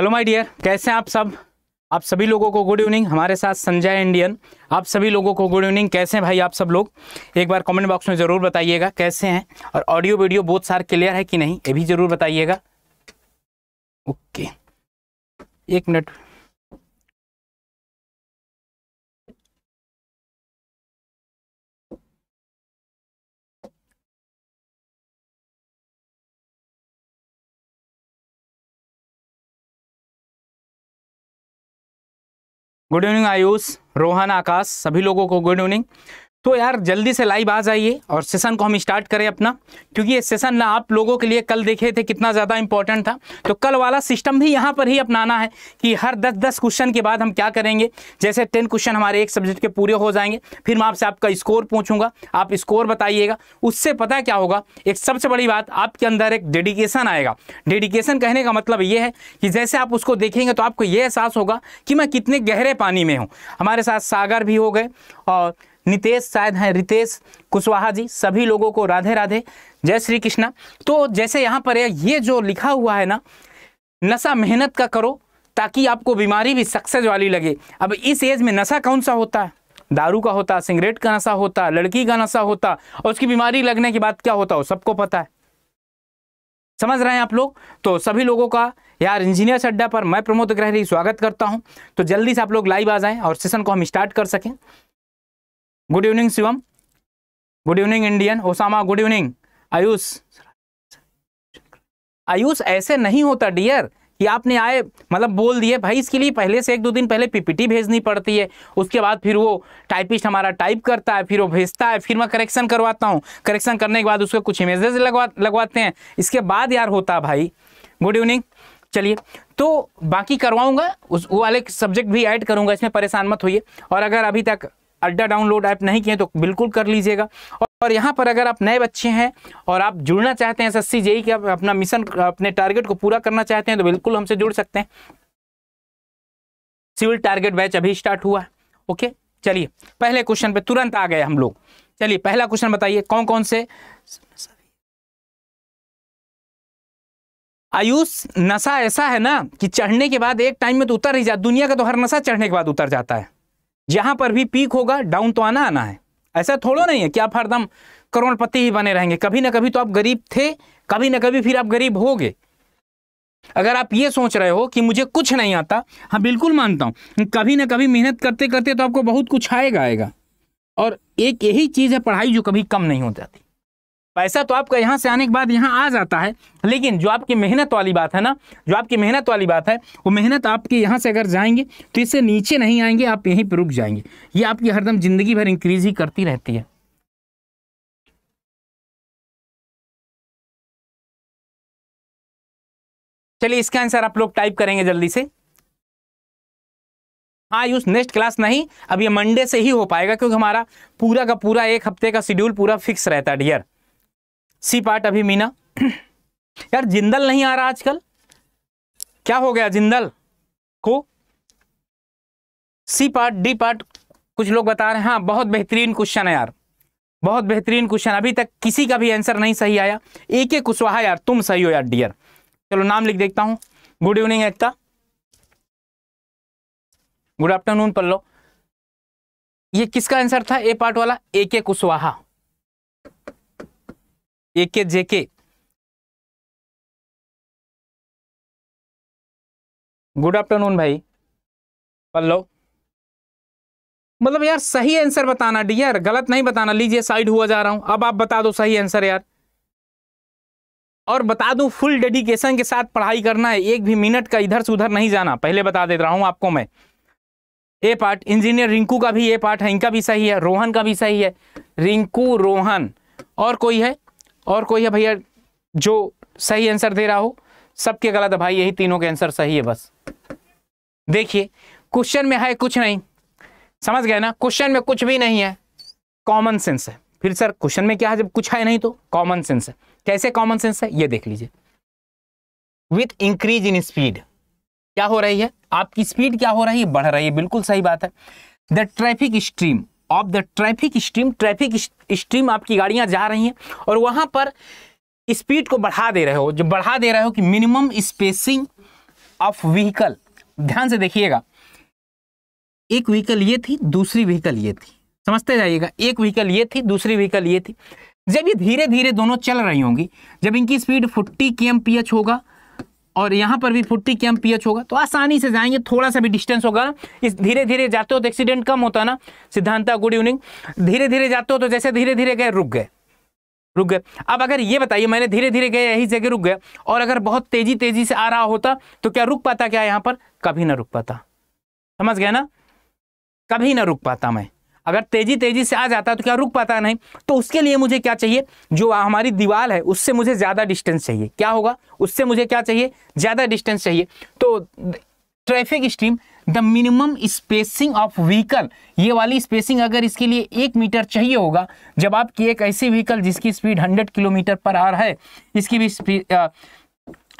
hello my dear कैसे हैं आप सब आप सभी लोगों को गुड इवनिंग हमारे साथ संजय इंडियन आप सभी लोगों को गुड इवनिंग कैसे हैं भाई आप सब लोग एक बार कमेंट बॉक्स में ज़रूर बताइएगा कैसे हैं और ऑडियो वीडियो बहुत सार क्लियर है कि नहीं ये भी ज़रूर बताइएगा ओके एक minute good evening Ayush Rohan Akash सभी लोगों को गुड इवनिंग तो यार जल्दी से लाइव आ जाइए और सेशन को हम स्टार्ट करें अपना क्योंकि ये सेशन ना आप लोगों के लिए कल देखे थे कितना ज़्यादा इंपॉर्टेंट था तो कल वाला सिस्टम भी यहाँ पर ही अपनाना है कि हर 10-10 क्वेश्चन के बाद हम क्या करेंगे जैसे 10 क्वेश्चन हमारे एक सब्जेक्ट के पूरे हो जाएंगे फिर मैं आपसे आपका स्कोर पूछूंगा आप स्कोर बताइएगा उससे पता क्या होगा एक सबसे बड़ी बात आपके अंदर एक डेडिकेशन आएगा डेडिकेशन कहने का मतलब ये है कि जैसे आप उसको देखेंगे तो आपको ये एहसास होगा कि मैं कितने गहरे पानी में हूँ हमारे साथ सागर भी हो गए और नितेश शायद हैं रितेश कुशवाहा जी सभी लोगों को राधे राधे जय श्री कृष्णा तो जैसे यहाँ पर ये जो लिखा हुआ है ना नशा मेहनत का करो ताकि आपको बीमारी भी सक्सेस वाली लगे अब इस एज में नशा कौन सा होता है दारू का होता सिगरेट का नशा होता लड़की का नशा होता और उसकी बीमारी लगने के बाद क्या होता हो सबको पता है समझ रहे हैं आप लोग तो सभी लोगों का यार इंजीनियर अड्डा पर मैं प्रमोद ग्रहरी स्वागत करता हूं तो जल्दी से आप लोग लाइव आ जाएं और सेशन को हम स्टार्ट कर सकें good evening Shivam good evening Indian Osama good evening Ayush Ayush ऐसे नहीं होता डियर कि आपने आए मतलब बोल दिए भाई इसके लिए पहले से एक दो दिन पहले पीपीटी भेजनी पड़ती है उसके बाद फिर वो टाइपिस्ट हमारा टाइप करता है फिर वो भेजता है फिर मैं करेक्शन करवाता हूँ करेक्शन करने के बाद उसके कुछ इमेजेस लगवा लगवाते हैं इसके बाद यार होता है भाई गुड इवनिंग चलिए तो बाकी करवाऊंगा उस वो वाले सब्जेक्ट भी ऐड करूंगा इसमें परेशान मत होइए और अगर अभी तक अड्डा डाउनलोड ऐप नहीं किए तो बिल्कुल कर लीजिएगा और यहाँ पर अगर आप नए बच्चे हैं और आप जुड़ना चाहते हैं एस जेई के अपना मिशन अपने टारगेट को पूरा करना चाहते हैं तो बिल्कुल हमसे जुड़ सकते हैं सिविल टारगेट बैच अभी स्टार्ट हुआ ओके चलिए पहले क्वेश्चन पे तुरंत आ गए हम लोग चलिए पहला क्वेश्चन बताइए कौन कौन से आयुष नशा ऐसा है ना कि चढ़ने के बाद एक टाइम में तो उतर ही जाता दुनिया का तो हर नशा चढ़ने के बाद उतर जाता है जहां पर भी पीक होगा डाउन तो आना आना है ऐसा थोड़ा नहीं है कि आप हरदम करोड़पति ही बने रहेंगे कभी ना कभी तो आप गरीब थे कभी ना कभी फिर आप गरीब हो अगर आप ये सोच रहे हो कि मुझे कुछ नहीं आता हाँ बिल्कुल मानता हूँ कभी ना कभी मेहनत करते करते तो आपको बहुत कुछ आएगा आएगा और एक यही चीज़ है पढ़ाई जो कभी कम नहीं हो जाती पैसा तो आपका यहाँ से आने के बाद यहाँ आ जाता है लेकिन जो आपकी मेहनत वाली बात है ना जो आपकी मेहनत वाली बात है वो मेहनत आपके यहाँ से अगर जाएंगे तो इससे नीचे नहीं आएंगे आप यहीं पर रुक जाएंगे ये आपकी हरदम ज़िंदगी भर इंक्रीज ही करती रहती है चलिए इसका आंसर आप लोग टाइप करेंगे जल्दी से हाँ यूज नेक्स्ट क्लास नहीं अब ये मंडे से ही हो पाएगा क्योंकि हमारा पूरा का पूरा एक हफ्ते का शेड्यूल पूरा फिक्स रहता है डियर सी पार्ट अभी मीना यार जिंदल नहीं आ रहा आजकल क्या हो गया जिंदल को सी पार्ट डी पार्ट कुछ लोग बता रहे हैं हाँ बहुत बेहतरीन क्वेश्चन है यार बहुत बेहतरीन क्वेश्चन अभी तक किसी का भी आंसर नहीं सही आया एक एक कुशवाहा यार तुम सही हो यार डियर चलो नाम लिख देखता हूँ good evening Ekta good afternoon Pallo ये किसका आंसर था ए पार्ट वाला ए के कुशवाहा ए के जे के गुड आफ्टरनून भाई पल्लो मतलब यार सही आंसर बताना डियर गलत नहीं बताना लीजिए साइड हुआ जा रहा हूं अब आप बता दो सही आंसर यार और बता दूं फुल डेडिकेशन के साथ पढ़ाई करना है एक भी मिनट का इधर से उधर नहीं जाना पहले बता दे रहा हूं आपको मैं ए पार्ट इंजीनियर रिंकू का भी ए पार्ट है इनका भी सही है रोहन का भी सही है रिंकू रोहन और कोई है और कोई है भैया जो सही आंसर दे रहा हो सबके गलत है भाई यही तीनों के आंसर सही है बस देखिए क्वेश्चन में है कुछ नहीं समझ गए ना क्वेश्चन में कुछ भी नहीं है कॉमन सेंस है फिर सर क्वेश्चन में क्या है जब कुछ है नहीं तो कॉमन सेंस है कैसे कॉमन सेंस है ये देख लीजिए विथ इंक्रीज इन स्पीड क्या हो रही है आपकी स्पीड क्या हो रही है बढ़ रही है बिल्कुल सही बात है the traffic stream of the traffic stream traffic stream आपकी गाड़ियां जा रही हैं और वहां पर स्पीड को बढ़ा दे रहे हो जो बढ़ा दे रहे हो कि मिनिमम स्पेसिंग ऑफ व्हीकल ध्यान से देखिएगा एक व्हीकल ये थी दूसरी व्हीकल ये थी समझते जाइएगा एक व्हीकल ये थी दूसरी व्हीकल ये थी जब ये धीरे धीरे दोनों चल रही होंगी जब इनकी स्पीड 40 के एम होगा और यहाँ पर भी फोर्टी के एम पी एच होगा तो आसानी से जाएंगे थोड़ा सा भी डिस्टेंस होगा ना इस धीरे धीरे जाते हो तो एक्सीडेंट कम होता है ना सिद्धांता गुड इवनिंग धीरे धीरे जाते हो तो जैसे धीरे धीरे गए रुक गए रुक गए अब अगर ये बताइए मैंने धीरे धीरे गए यही जगह रुक गए और अगर बहुत तेजी तेजी से आ रहा होता तो क्या रुक पाता क्या यहाँ पर कभी ना रुक पाता समझ गया ना कभी ना रुक पाता मैं अगर तेजी तेजी से आ जाता है तो क्या रुक पाता नहीं तो उसके लिए मुझे क्या चाहिए जो हमारी दीवार है उससे मुझे ज़्यादा डिस्टेंस चाहिए क्या होगा उससे मुझे क्या चाहिए ज़्यादा डिस्टेंस चाहिए तो traffic stream the minimum spacing of vehicle ये वाली स्पेसिंग अगर इसके लिए एक मीटर चाहिए होगा जब आपकी एक ऐसी व्हीकल जिसकी स्पीड 100 किलोमीटर पर आर है इसकी भी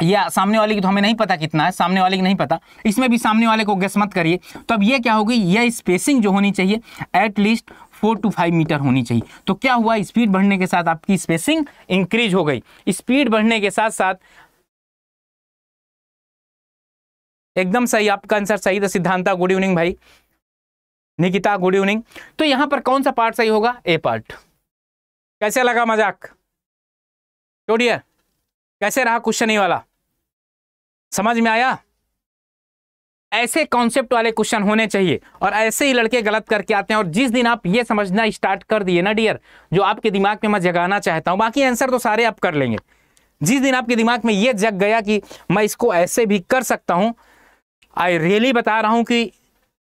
या सामने वाले की तो हमें नहीं पता कितना है सामने वाले की नहीं पता इसमें भी सामने वाले को गैस मत करिए तो अब ये क्या होगी यह स्पेसिंग जो होनी चाहिए at least four to five metre होनी चाहिए तो क्या हुआ स्पीड बढ़ने के साथ आपकी स्पेसिंग इंक्रीज हो गई स्पीड बढ़ने के साथ साथ एकदम सही आपका आंसर सही था सिद्धांता गुड इवनिंग भाई निकिता गुड इवनिंग तो यहां पर कौन सा पार्ट सही होगा ए पार्ट कैसे लगा मजाक छोड़िए कैसे रहा क्वेश्चन ही वाला समझ में आया ऐसे कॉन्सेप्ट वाले क्वेश्चन होने चाहिए और ऐसे ही लड़के गलत करके आते हैं और जिस दिन आप ये समझना स्टार्ट कर दिए ना डियर जो आपके दिमाग में मैं जगाना चाहता हूं बाकी आंसर तो सारे आप कर लेंगे जिस दिन आपके दिमाग में ये जग गया कि मैं इसको ऐसे भी कर सकता हूं आई रियली बता रहा हूं कि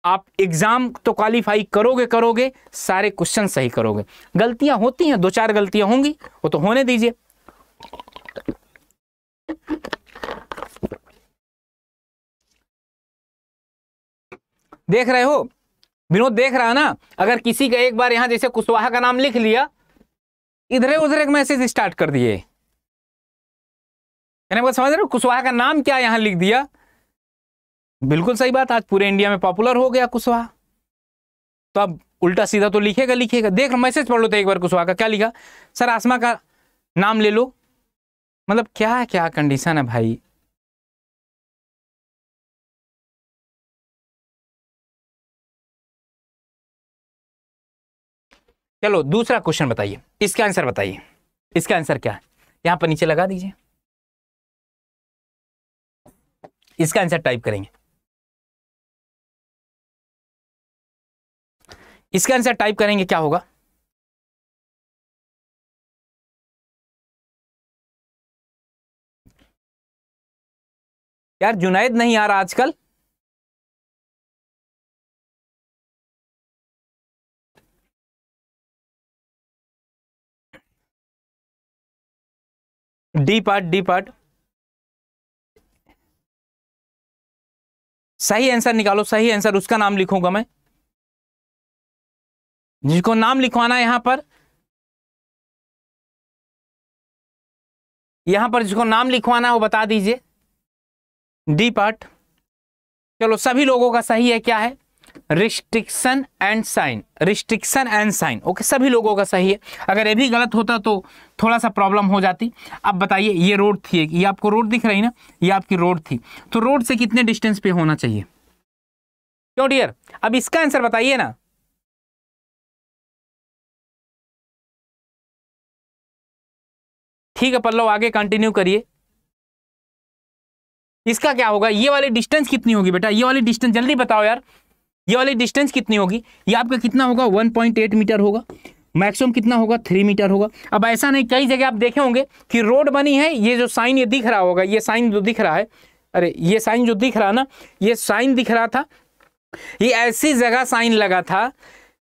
आप एग्ज़ाम तो क्वालिफाई करोगे करोगे सारे क्वेश्चन सही करोगे गलतियां होती हैं दो चार गलतियां होंगी वो तो होने दीजिए देख रहे हो विनोद देख रहा ना अगर किसी का एक बार यहां जैसे कुशवाहा का नाम लिख लिया इधर उधर एक मैसेज स्टार्ट कर दिए मतलब समझ रहे कुशवाहा का नाम क्या यहां लिख दिया बिल्कुल सही बात आज पूरे इंडिया में पॉपुलर हो गया कुशवाहा तो अब उल्टा सीधा तो लिखेगा लिखेगा देख मैसेज पढ़ लो तो एक बार कुशवाहा का क्या लिखा सर आसमा का नाम ले लो मतलब क्या क्या कंडीशन है भाई चलो दूसरा क्वेश्चन बताइए इसका आंसर बताइए इसका आंसर क्या है यहां पर नीचे लगा दीजिए इसका आंसर टाइप करेंगे इसका आंसर टाइप करेंगे क्या होगा यार जुनैद नहीं आ रहा आजकल डी पार्ट डी पार्ट सही आंसर निकालो सही आंसर उसका नाम लिखूंगा मैं जिसको नाम लिखवाना है यहां पर यहां पर जिसको नाम लिखवाना है वो बता दीजिए डी पार्ट चलो सभी लोगों का सही है क्या है restriction and sign restriction and sign okay सभी लोगों का सही है अगर ये भी गलत होता तो थोड़ा सा प्रॉब्लम हो जाती अब बताइए ये रोड थी ये आपको रोड दिख रही ना ये आपकी रोड थी तो रोड से कितने डिस्टेंस पे होना चाहिए क्यों डियर अब इसका आंसर बताइए ना ठीक है पल्लव आगे कंटिन्यू करिए इसका क्या होगा ये वाली डिस्टेंस कितनी होगी बेटा ये वाली डिस्टेंस जल्दी बताओ यार ये वाली डिस्टेंस कितनी होगी ये आपका कितना होगा 1.8 मीटर होगा मैक्सिमम कितना होगा थ्री मीटर होगा अब ऐसा नहीं कई जगह आप देखे होंगे कि रोड बनी है ये जो साइन ये दिख रहा होगा ये साइन जो दिख रहा है अरे ये साइन जो दिख रहा ना ये साइन दिख रहा था ये ऐसी जगह साइन लगा था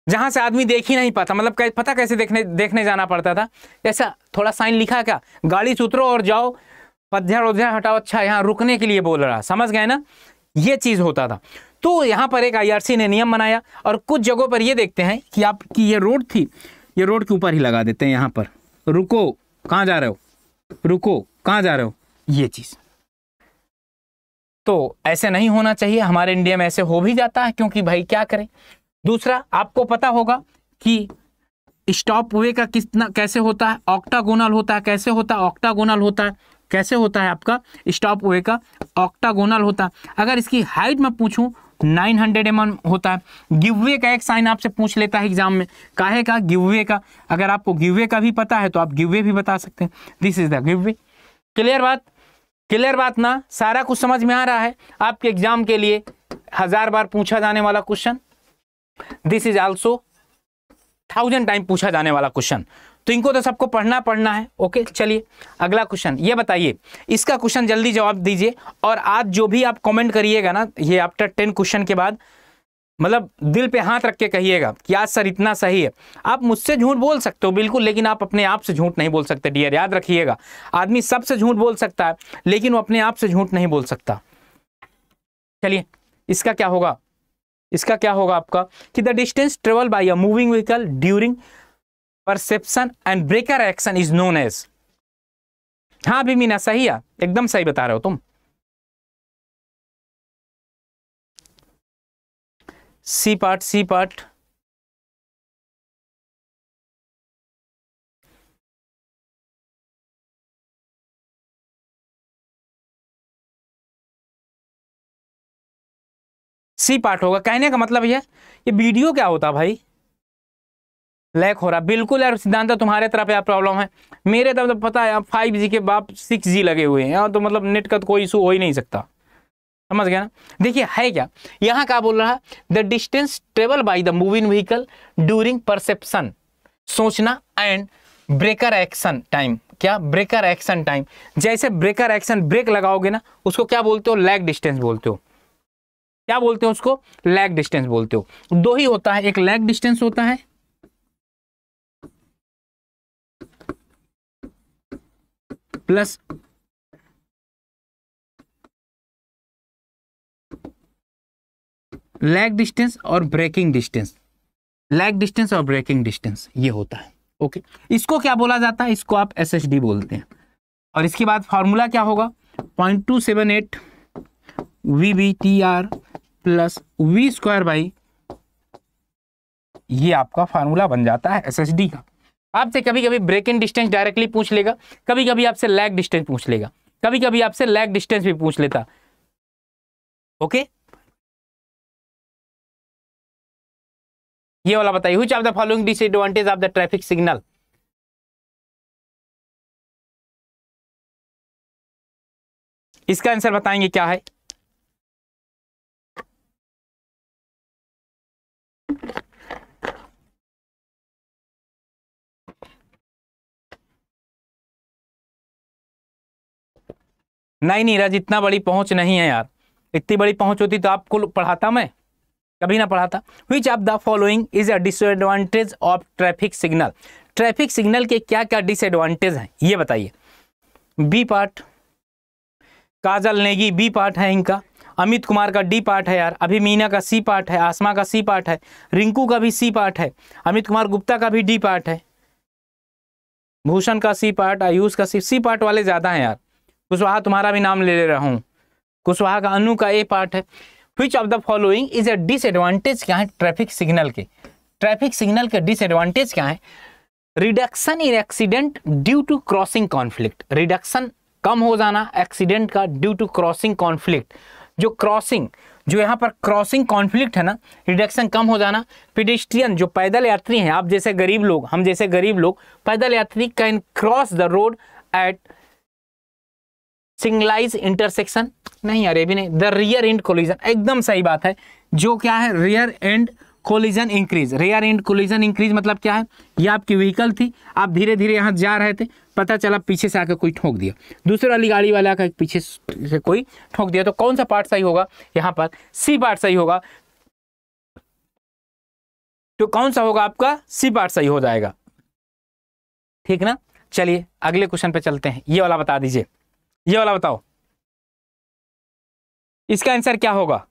जहाँ से आदमी देख ही नहीं पाता मतलब कै, पता कैसे देखने देखने जाना पड़ता था ऐसा थोड़ा साइन लिखा क्या गाड़ी से उतरो और जाओ पध्या हटाओ अच्छा यहाँ रुकने के लिए बोल रहा समझ गए ना ये चीज़ होता था तो यहाँ पर एक आईआरसी ने नियम बनाया और कुछ जगहों पर ये देखते हैं कि आपकी ये रोड थी ये रोड के ऊपर ही लगा देते हैं यहाँ पर रुको कहाँ जा रहे हो रुको कहाँ जा रहे हो ये चीज़ तो ऐसे नहीं होना चाहिए हमारे इंडिया में ऐसे हो भी जाता है क्योंकि भाई क्या करें दूसरा आपको पता होगा कि स्टॉप वे का कितना कैसे होता है ऑक्टागोनल होता है कैसे होता है ऑक्टागोनल होता है कैसे होता है आपका स्टॉप वे का ऑक्टागोनल होता है अगर इसकी हाइट मैं पूछूं नाइन हंड्रेड एम होता है गिववे का एक साइन आपसे पूछ लेता है एग्जाम में काहे का गिववे का अगर आपको गिववे का भी पता है तो आप गिववे भी बता सकते हैं this is the give way clear बात क्लियर बात ना सारा कुछ समझ में आ रहा है आपके एग्जाम के लिए हजार बार पूछा जाने वाला question this is also thousand time पूछा जाने वाला क्वेश्चन तो इनको तो सबको पढ़ना पढ़ना है ओके चलिए अगला क्वेश्चन ये बताइए इसका क्वेश्चन जल्दी जवाब दीजिए और आज जो भी आप कमेंट करिएगा ना ये आफ्टर टेन क्वेश्चन के बाद मतलब दिल पे हाथ रख के कहिएगा कि आज सर इतना सही है आप मुझसे झूठ बोल सकते हो बिल्कुल लेकिन आप अपने आप से झूठ नहीं बोल सकते डियर याद रखिएगा आदमी सबसे झूठ बोल सकता है लेकिन वो अपने आप से झूठ नहीं बोल सकता चलिए इसका क्या होगा इसका क्या होगा आपका कि the distance travel by a moving vehicle during perception and breaker action is known as हाँ अभी मीना सही है एकदम सही बता रहे हो तुम C part C part C part होगा कहने का मतलब यह ये वीडियो क्या होता भाई लैक हो रहा बिल्कुल यार सिद्धांत तुम्हारे तरफ यार प्रॉब्लम है मेरे तरफ तो पता है फाइव जी के बाप सिक्स जी लगे हुए हैं यहाँ तो मतलब नेट का तो कोई इशू हो ही नहीं सकता समझ गया ना देखिए है क्या यहाँ क्या बोल रहा है the distance travel by the moving vehicle during perception सोचना एंड ब्रेकर एक्शन टाइम क्या ब्रेकर एक्शन टाइम जैसे ब्रेकर एक्शन ब्रेक लगाओगे ना उसको क्या बोलते हो लैग डिस्टेंस बोलते हो क्या बोलते हो उसको लैग डिस्टेंस बोलते हो दो ही होता है एक लैग डिस्टेंस होता है प्लस लैग डिस्टेंस और ब्रेकिंग डिस्टेंस लैग डिस्टेंस और ब्रेकिंग डिस्टेंस ये होता है ओके इसको क्या बोला जाता है इसको आप एस बोलते हैं और इसके बाद फार्मूला क्या होगा point two seven eight V B T R plus V square by ये आपका फार्मूला बन जाता है एस एस डी का आपसे कभी कभी ब्रेक इन डिस्टेंस डायरेक्टली पूछ लेगा कभी कभी आपसे लैग डिस्टेंस पूछ लेगा कभी कभी आपसे लैग डिस्टेंस भी पूछ लेता ओके ये वाला बताइए which of the following disadvantage of the traffic signal इसका आंसर बताएंगे क्या है नहीं नीरज इतना बड़ी पहुंच नहीं है यार इतनी बड़ी पहुंच होती तो आपको पढ़ाता मैं कभी ना पढ़ाता which of the following is a disadvantage of traffic signal traffic signal के क्या क्या डिसएडवांटेज हैं ये बताइए B part Kajal Negi B part है इनका अमित कुमार का डी पार्ट है यार अभी मीना का सी पार्ट है आसमा का सी पार्ट है रिंकू का भी सी पार्ट है अमित कुमार गुप्ता का भी डी पार्ट है भूषण का सी पार्ट आयुष का सी सी पार्ट वाले ज़्यादा हैं यार कुशवाहा तुम्हारा भी नाम ले ले रहा हूँ कुशवाहा का अनु का ए पार्ट है which of the following is a disadvantage क्या है ट्रैफिक सिग्नल के ट्रैफिक सिग्नल के डिसएडवांटेज क्या है reduction in accident due to crossing conflict reduction कम हो जाना एक्सीडेंट का ड्यू टू क्रॉसिंग कॉन्फ्लिक्ट जो क्रॉसिंग जो यहाँ पर क्रॉसिंग कॉन्फ्लिक्ट है ना रिडक्शन कम हो जाना पिडिस्ट्रियन जो पैदल यात्री हैं आप जैसे गरीब लोग हम जैसे गरीब लोग पैदल यात्री can cross the road at signalised intersection नहीं अरे भी नहीं द रियर एंड कोलिजन एकदम सही बात है जो क्या है rear end collision increase rear end collision increase मतलब क्या है ये आपकी व्हीकल थी आप धीरे धीरे यहाँ जा रहे थे पता चला पीछे से आकर कोई ठोक दिया दूसरे वाली गाड़ी वाला का पीछे से कोई ठोक दिया तो कौन सा पार्ट सही होगा यहाँ पर सी पार्ट सही होगा तो कौन सा होगा आपका सी पार्ट सही हो जाएगा ठीक ना चलिए अगले क्वेश्चन पे चलते हैं ये वाला बता दीजिए ये वाला बताओ इसका आंसर क्या होगा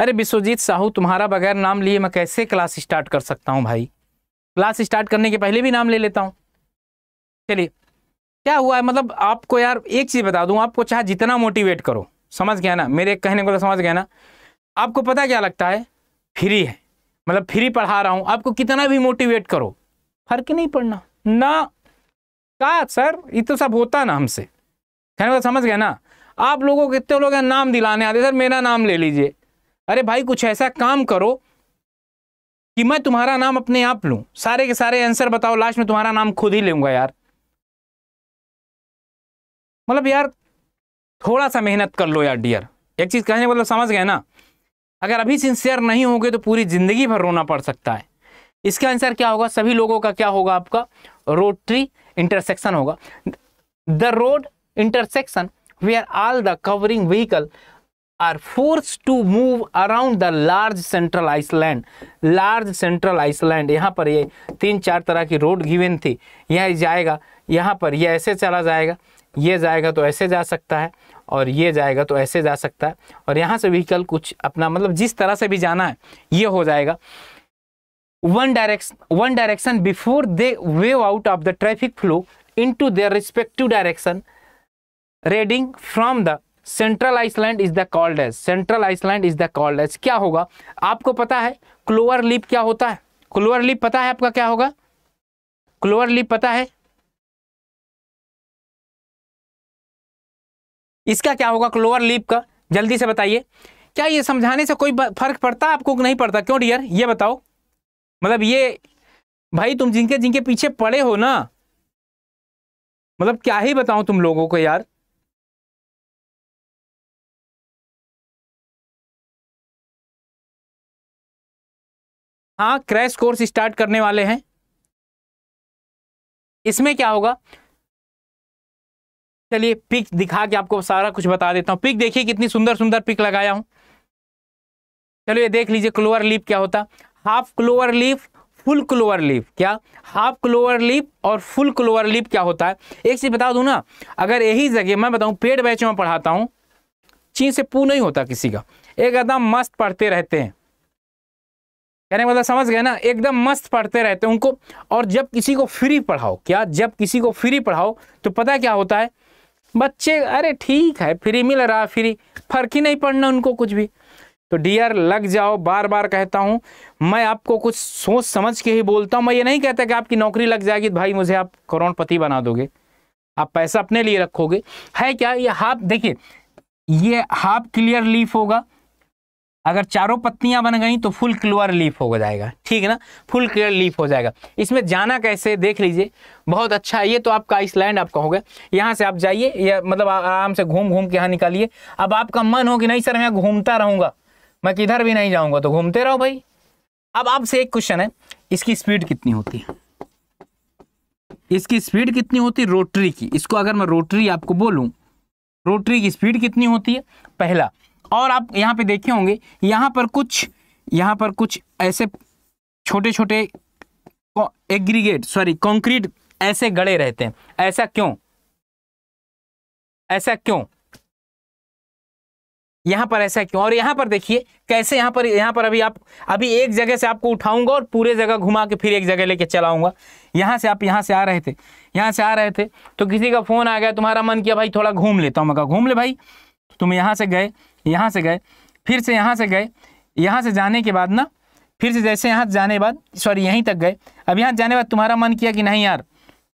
अरे विश्वजीत साहू तुम्हारा बगैर नाम लिए मैं कैसे क्लास स्टार्ट कर सकता हूं भाई क्लास स्टार्ट करने के पहले भी नाम ले लेता हूं चलिए क्या हुआ है मतलब आपको यार एक चीज़ बता दूं आपको चाहे जितना मोटिवेट करो समझ गया ना मेरे कहने को तो समझ गया ना आपको पता क्या लगता है फ्री है मतलब फ्री पढ़ा रहा हूँ आपको कितना भी मोटिवेट करो फर्क नहीं पड़ना ना का सर ये तो सब होता ना हमसे कहने का समझ गए ना आप लोगों को कितने लोग नाम दिलाने आते सर मेरा नाम ले लीजिए अरे भाई कुछ ऐसा काम करो कि मैं तुम्हारा नाम अपने आप लूं सारे के सारे आंसर बताओ लास्ट में तुम्हारा नाम खुद ही लूंगा यार मतलब यार थोड़ा सा मेहनत कर लो यार डियर एक चीज़ कहने मतलब समझ गए ना अगर अभी सिंसियर नहीं होंगे तो पूरी ज़िंदगी भर रोना पड़ सकता है इसका आंसर क्या होगा सभी लोगों का क्या होगा आपका रोटरी इंटरसेक्शन होगा the road intersection are all the covering vehicle are force to move around the large central island large central island यहाँ पर ये तीन चार तरह की रोड गिवेन थी यह जाएगा यहाँ पर ये ऐसे चला जाएगा ये जाएगा तो ऐसे जा सकता है और ये जाएगा तो ऐसे जा सकता है और यहाँ से व्हीकल कुछ अपना मतलब जिस तरह से भी जाना है ये हो जाएगा one direction one direction before they weave out of the traffic flow into their respective direction reading from the central island is the called edge central island is the called edge क्या होगा आपको पता है क्लोअर leaf क्या होता है क्लोअर lip पता है आपका क्या होगा क्लोअर लिप पता है इसका क्या होगा लोअर लिप का जल्दी से बताइए क्या ये समझाने से कोई फर्क पड़ता आपको नहीं पड़ता क्यों डियर ये बताओ मतलब ये भाई तुम जिनके जिनके पीछे पड़े हो ना मतलब क्या ही बताऊं तुम लोगों को यार हाँ क्रैश कोर्स स्टार्ट करने वाले हैं इसमें क्या होगा चलिए पिक दिखा के आपको सारा कुछ बता देता हूँ पिक देखिए कितनी सुंदर सुंदर पिक लगाया हूँ चलो ये देख लीजिए क्लोअर लिप क्या होता half clover leaf full clover leaf क्या हाफ क्लोअर लिप और फुल क्लोअर लिप क्या होता है एक चीज़ बता दू ना अगर यही जगह मैं बताऊँ पेड़ बैच में पढ़ाता हूँ चीन से पू नहीं होता किसी का एकदम मस्त पढ़ते रहते हैं कहने मतलब समझ गए ना एकदम मस्त पढ़ते रहते हैं उनको और जब किसी को फ्री पढ़ाओ क्या जब किसी को फ्री पढ़ाओ तो पता क्या होता है बच्चे अरे ठीक है फ्री मिल रहा फ्री फर्क ही नहीं पड़ना उनको कुछ भी तो डियर लग जाओ बार बार कहता हूँ मैं आपको कुछ सोच समझ के ही बोलता हूँ मैं ये नहीं कहता कि आपकी नौकरी लग जाएगी भाई मुझे आप करोड़पति बना दोगे आप पैसा अपने लिए रखोगे है क्या ये हाफ देखिए ये हाफ क्लियर लीफ होगा अगर चारों पत्तियां बन गई तो फुल क्लियर लीफ हो जाएगा ठीक है ना फुल क्लियर लीफ हो जाएगा इसमें जाना कैसे देख लीजिए बहुत अच्छा ये तो आपका आइसलैंड आपका हो गया यहाँ से आप जाइए या मतलब आराम से घूम घूम के यहाँ निकालिए अब आपका मन हो कि नहीं सर मैं घूमता रहूंगा मैं किधर भी नहीं जाऊँगा तो घूमते रहो भाई अब आपसे एक क्वेश्चन है इसकी स्पीड कितनी होती है इसकी स्पीड कितनी होती है रोटरी की इसको अगर मैं रोटरी आपको बोलूँ रोटरी की स्पीड कितनी होती है पहला और आप यहाँ पे देखे होंगे यहाँ पर कुछ यहाँ पर कुछ ऐसे छोटे छोटे एग्रीगेट सॉरी कंक्रीट ऐसे गड़े रहते हैं ऐसा क्यों ऐसा क्यों यहाँ पर ऐसा क्यों और यहाँ पर देखिए कैसे यहाँ पर यहाँ पर अभी आप अभी एक जगह से आपको उठाऊंगा और पूरे जगह घुमा के फिर एक जगह लेके चलाऊंगा यहाँ से आप यहाँ से आ रहे थे यहाँ से आ रहे थे तो किसी का फ़ोन आ गया तुम्हारा मन किया भाई थोड़ा घूम लेता हूँ मैं घूम ले भाई तुम तो यहाँ से गए यहाँ से गए फिर से यहाँ से गए यहाँ से जाने के बाद ना फिर से जैसे यहाँ जाने बाद सॉरी यहीं तक गए अब यहाँ जाने बाद तुम्हारा मन किया कि नहीं यार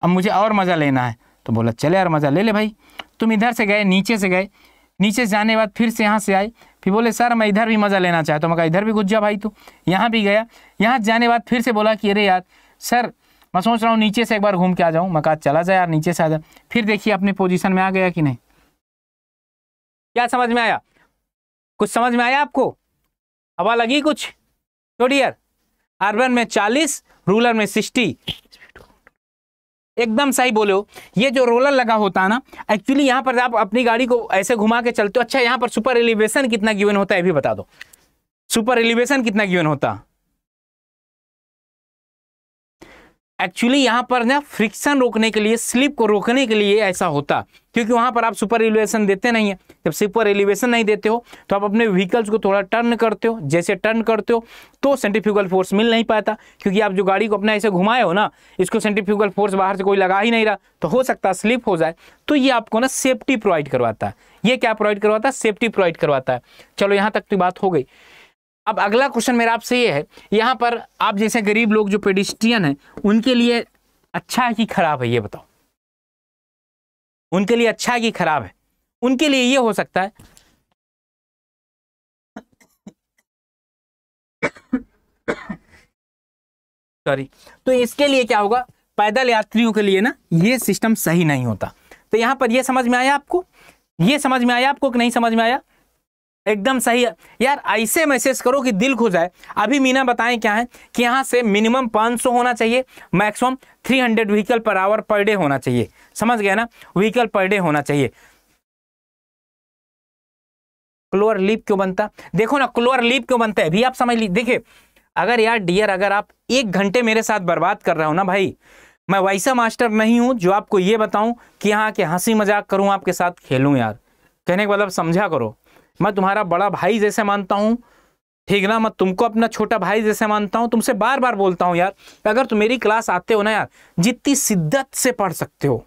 अब मुझे और मज़ा लेना है तो बोला चले यार मज़ा ले ले भाई तुम इधर से गए नीचे से गए नीचे से जाने बाद फिर से यहाँ से आए फिर बोले सर मैं इधर भी मज़ा लेना चाहता हूँ मैं इधर भी घुस जा भाई तू यहाँ भी गया यहाँ जाने बाद फिर से बोला कि अरे यार सर मैं सोच रहा हूँ नीचे से एक बार घूम के आ जाऊँ मैं कहा चला जाए यार नीचे से आ जाए फिर देखिए अपने पोजिशन में आ गया कि नहीं क्या समझ में आया कुछ समझ में आया आपको हवा लगी कुछ तो अर्बन में चालीस रूरल में सिक्सटी एकदम सही बोले हो ये जो रोलर लगा होता है ना एक्चुअली यहाँ पर आप अपनी गाड़ी को ऐसे घुमा के चलते हो अच्छा यहाँ पर सुपर एलिवेशन कितना गिवन होता है भी बता दो सुपर एलिवेशन कितना गिवन होता एक्चुअली यहाँ पर ना फ्रिक्शन रोकने के लिए स्लिप को रोकने के लिए ऐसा होता क्योंकि वहाँ पर आप सुपर एलिवेशन देते नहीं हैं जब सुपर एलिवेशन नहीं देते हो तो आप अपने व्हीकल्स को थोड़ा टर्न करते हो जैसे टर्न करते हो तो सेंट्रीफ्यूगल फोर्स मिल नहीं पाता क्योंकि आप जो गाड़ी को अपने ऐसे घुमाए हो ना इसको सेंट्रीफ्यूगल फोर्स बाहर से कोई लगा ही नहीं रहा तो हो सकता स्लिप हो जाए तो ये आपको ना सेफ्टी प्रोवाइड करवाता है ये क्या प्रोवाइड करवाता है सेफ्टी प्रोवाइड करवाता है चलो यहाँ तक तो बात हो गई अब अगला क्वेश्चन मेरा आपसे ये है यहाँ पर आप जैसे गरीब लोग जो पेडिस्ट्रियन हैं उनके लिए अच्छा है कि खराब है ये बताओ उनके लिए अच्छा है कि खराब है उनके लिए ये हो सकता है सॉरी तो इसके लिए क्या होगा पैदल यात्रियों के लिए ना ये सिस्टम सही नहीं होता तो यहाँ पर ये समझ में आया आपको ये समझ में आया आपको कि नहीं समझ में आया एकदम सही है यार ऐसे मैसेज करो कि दिल खुश जाए अभी मीना बताएं क्या है कि यहाँ से मिनिमम 500 होना चाहिए maximum 300 vehicle per hour per day होना चाहिए समझ गया ना व्हीकल पर डे होना चाहिए क्लोअर लीप क्यों बनता देखो ना क्लोअर लीप क्यों बनता है अभी आप समझ लीजिए देखिए अगर यार डियर अगर आप एक घंटे मेरे साथ बर्बाद कर रहे हो ना भाई मैं वैसा मास्टर नहीं हूं जो आपको ये बताऊं कि यहाँ के हंसी मजाक करूं आपके साथ खेलूं यार कहने का मतलब समझा करो मैं तुम्हारा बड़ा भाई जैसे मानता हूँ ठीक ना मैं तुमको अपना छोटा भाई जैसे मानता हूँ तुमसे बार बार बोलता हूँ यार अगर तुम मेरी क्लास आते हो ना यार जितनी शिद्दत से पढ़ सकते हो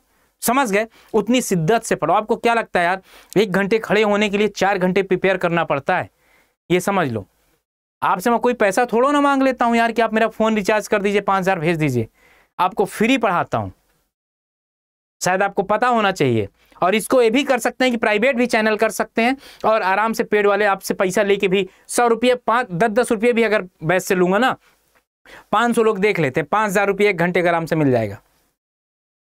समझ गए उतनी शिद्दत से पढ़ो आपको क्या लगता है यार एक घंटे खड़े होने के लिए चार घंटे प्रिपेयर करना पड़ता है ये समझ लो आपसे मैं कोई पैसा थोड़ा ना मांग लेता हूँ यार कि आप मेरा फ़ोन रिचार्ज कर दीजिए पाँच हज़ार भेज दीजिए आपको फ्री पढ़ाता हूँ शायद आपको पता होना चाहिए और इसको ये भी कर सकते हैं कि प्राइवेट भी चैनल कर सकते हैं और आराम से पेड वाले आपसे पैसा लेके भी सौ रुपये पाँच दस दस रुपये भी अगर बैस से लूँगा ना पाँच सौ लोग देख लेते हैं पाँच हज़ार रुपये एक घंटे का आराम से मिल जाएगा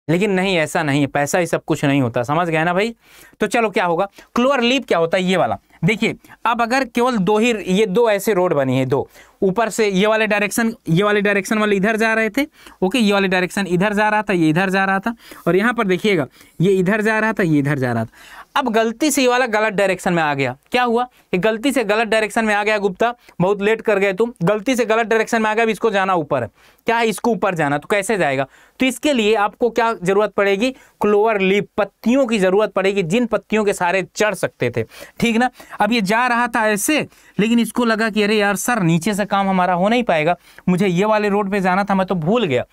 लेकिन नहीं ऐसा नहीं है पैसा ही सब कुछ नहीं होता समझ गए ना भाई तो चलो क्या होगा क्लोअर लीप क्या होता है ये वाला देखिए अब अगर केवल दो ही ये दो ऐसे रोड बनी है दो ऊपर से ये वाले डायरेक्शन ये वाले डायरेक्शन वाले इधर जा रहे थे ओके ये वाले डायरेक्शन इधर जा रहा था ये इधर जा रहा था और यहाँ पर देखिएगा ये इधर जा रहा था ये इधर जा रहा था अब गलती से ये वाला गलत डायरेक्शन में आ गया क्या हुआ ये गलती से गलत डायरेक्शन में आ गया गुप्ता बहुत लेट कर गए तुम गलती से गलत डायरेक्शन में आ गया अब इसको जाना ऊपर है क्या है इसको ऊपर जाना तो कैसे जाएगा तो इसके लिए आपको क्या जरूरत पड़ेगी क्लोवर लीप पत्तियों की जरूरत पड़ेगी जिन पत्तियों के सारे चढ़ सकते थे ठीक ना अब ये जा रहा था ऐसे लेकिन इसको लगा कि अरे यार सर नीचे से काम हमारा हो नहीं पाएगा मुझे ये वाले रोड पर जाना था मैं तो भूल गया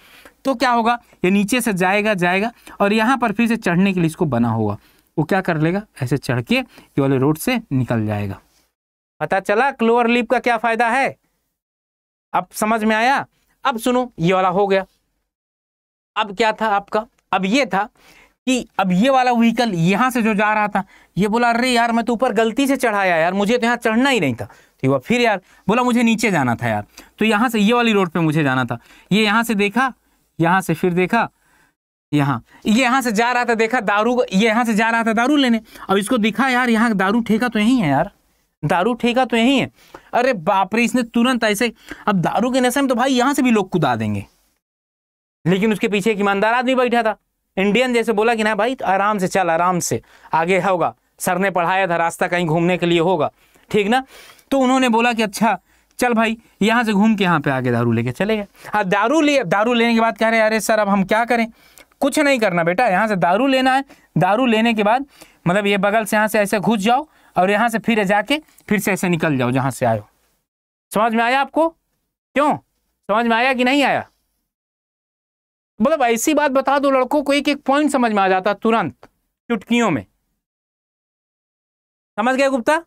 तो क्या होगा ये नीचे से जाएगा जाएगा और यहाँ पर फिर से चढ़ने के लिए इसको बना होगा वो क्या कर लेगा ऐसे चढ़ के ये वाले रोड से निकल जाएगा पता चला क्लोअर लिप का क्या फायदा है अब समझ में आया अब सुनो ये वाला हो गया अब क्या था आपका अब ये था कि अब ये वाला व्हीकल यहां से जो जा रहा था ये बोला अरे यार मैं तो ऊपर गलती से चढ़ाया यार मुझे तो यहाँ चढ़ना ही नहीं था तो है फिर यार बोला मुझे नीचे जाना था यार तो यहां से ये वाली रोड पे मुझे जाना था ये यहां से देखा यहां से फिर देखा यहाँ यहाँ से जा रहा था देखा दारू ये यहाँ से जा रहा था दारू लेने अब इसको दिखा यार यहाँ दारू ठेका तो यही है यार दारू ठेका तो यही है अरे बाप रे इसने तुरंत ऐसे अब दारू के नशे में तो भाई यहाँ से भी लोग कुदा देंगे लेकिन उसके पीछे एक ईमानदार आदमी बैठा था इंडियन जैसे बोला कि ना भाई तो आराम से चल आराम से आगे होगा सर ने पढ़ाया था रास्ता कहीं घूमने के लिए होगा ठीक ना तो उन्होंने बोला कि अच्छा चल भाई यहाँ से घूम के यहाँ पे आगे दारू लेके चले गए दारू लिए दारू लेने के बाद कह रहे अरे सर अब हम क्या करें कुछ नहीं करना बेटा यहाँ से दारू लेना है दारू लेने के बाद मतलब ये बगल से यहाँ से ऐसे घुस जाओ और यहाँ से फिर जाके फिर से ऐसे निकल जाओ जहाँ से आयो समझ में आया आपको क्यों समझ में आया कि नहीं आया मतलब ऐसी बात बता दो लड़कों को एक एक पॉइंट समझ में आ जाता तुरंत चुटकियों में समझ गया गुप्ता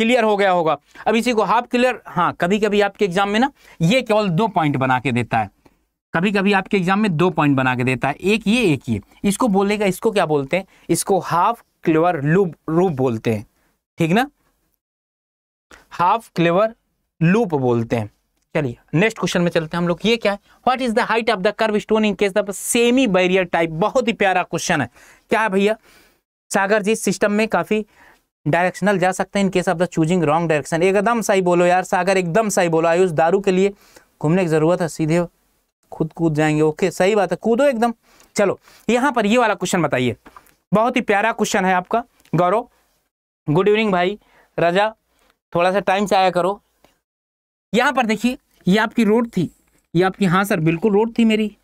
क्लियर हो गया होगा अब इसी को हाफ क्लियर हाँ कभी कभी आपके एग्जाम में ना ये केवल दो पॉइंट बना के देता है कभी कभी आपके एग्जाम में दो पॉइंट बना के देता है एक ये एक ये इसको बोलेगा इसको क्या बोलते हैं इसको हाफ क्लेवर लूप रूप बोलते हैं ठीक ना हाफ क्लेवर लूप बोलते हैं चलिए नेक्स्ट क्वेश्चन में चलते हैं हम लोग ये क्या है what is the height of the kerb stone in case of semi barrier type बहुत ही प्यारा क्वेश्चन है क्या है भैया सागर जी सिस्टम में काफी डायरेक्शनल जा सकते हैं in case of the choosing wrong direction एकदम सही बोलो यार सागर एकदम सही बोलो आयुष दारू के लिए घूमने की जरूरत है सीधे खुद कूद जाएंगे ओके सही बात है कूदो एकदम चलो यहां पर ये वाला क्वेश्चन बताइए बहुत ही प्यारा क्वेश्चन है आपका गौरव गुड इवनिंग भाई राजा थोड़ा सा टाइम से आया करो यहां पर देखिए ये आपकी रोड थी ये आपकी हाँ सर बिल्कुल रोड थी मेरी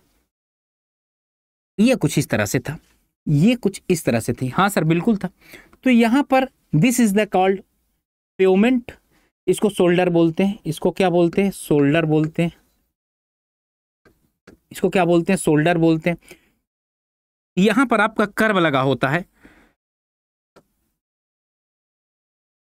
ये कुछ इस तरह से था ये कुछ इस तरह से थी हाँ सर बिल्कुल था तो यहां पर this is the called pavement इसको शोल्डर बोलते हैं इसको क्या बोलते हैं शोल्डर बोलते हैं इसको क्या बोलते हैं शोल्डर बोलते हैं यहां पर आपका कर्व लगा होता है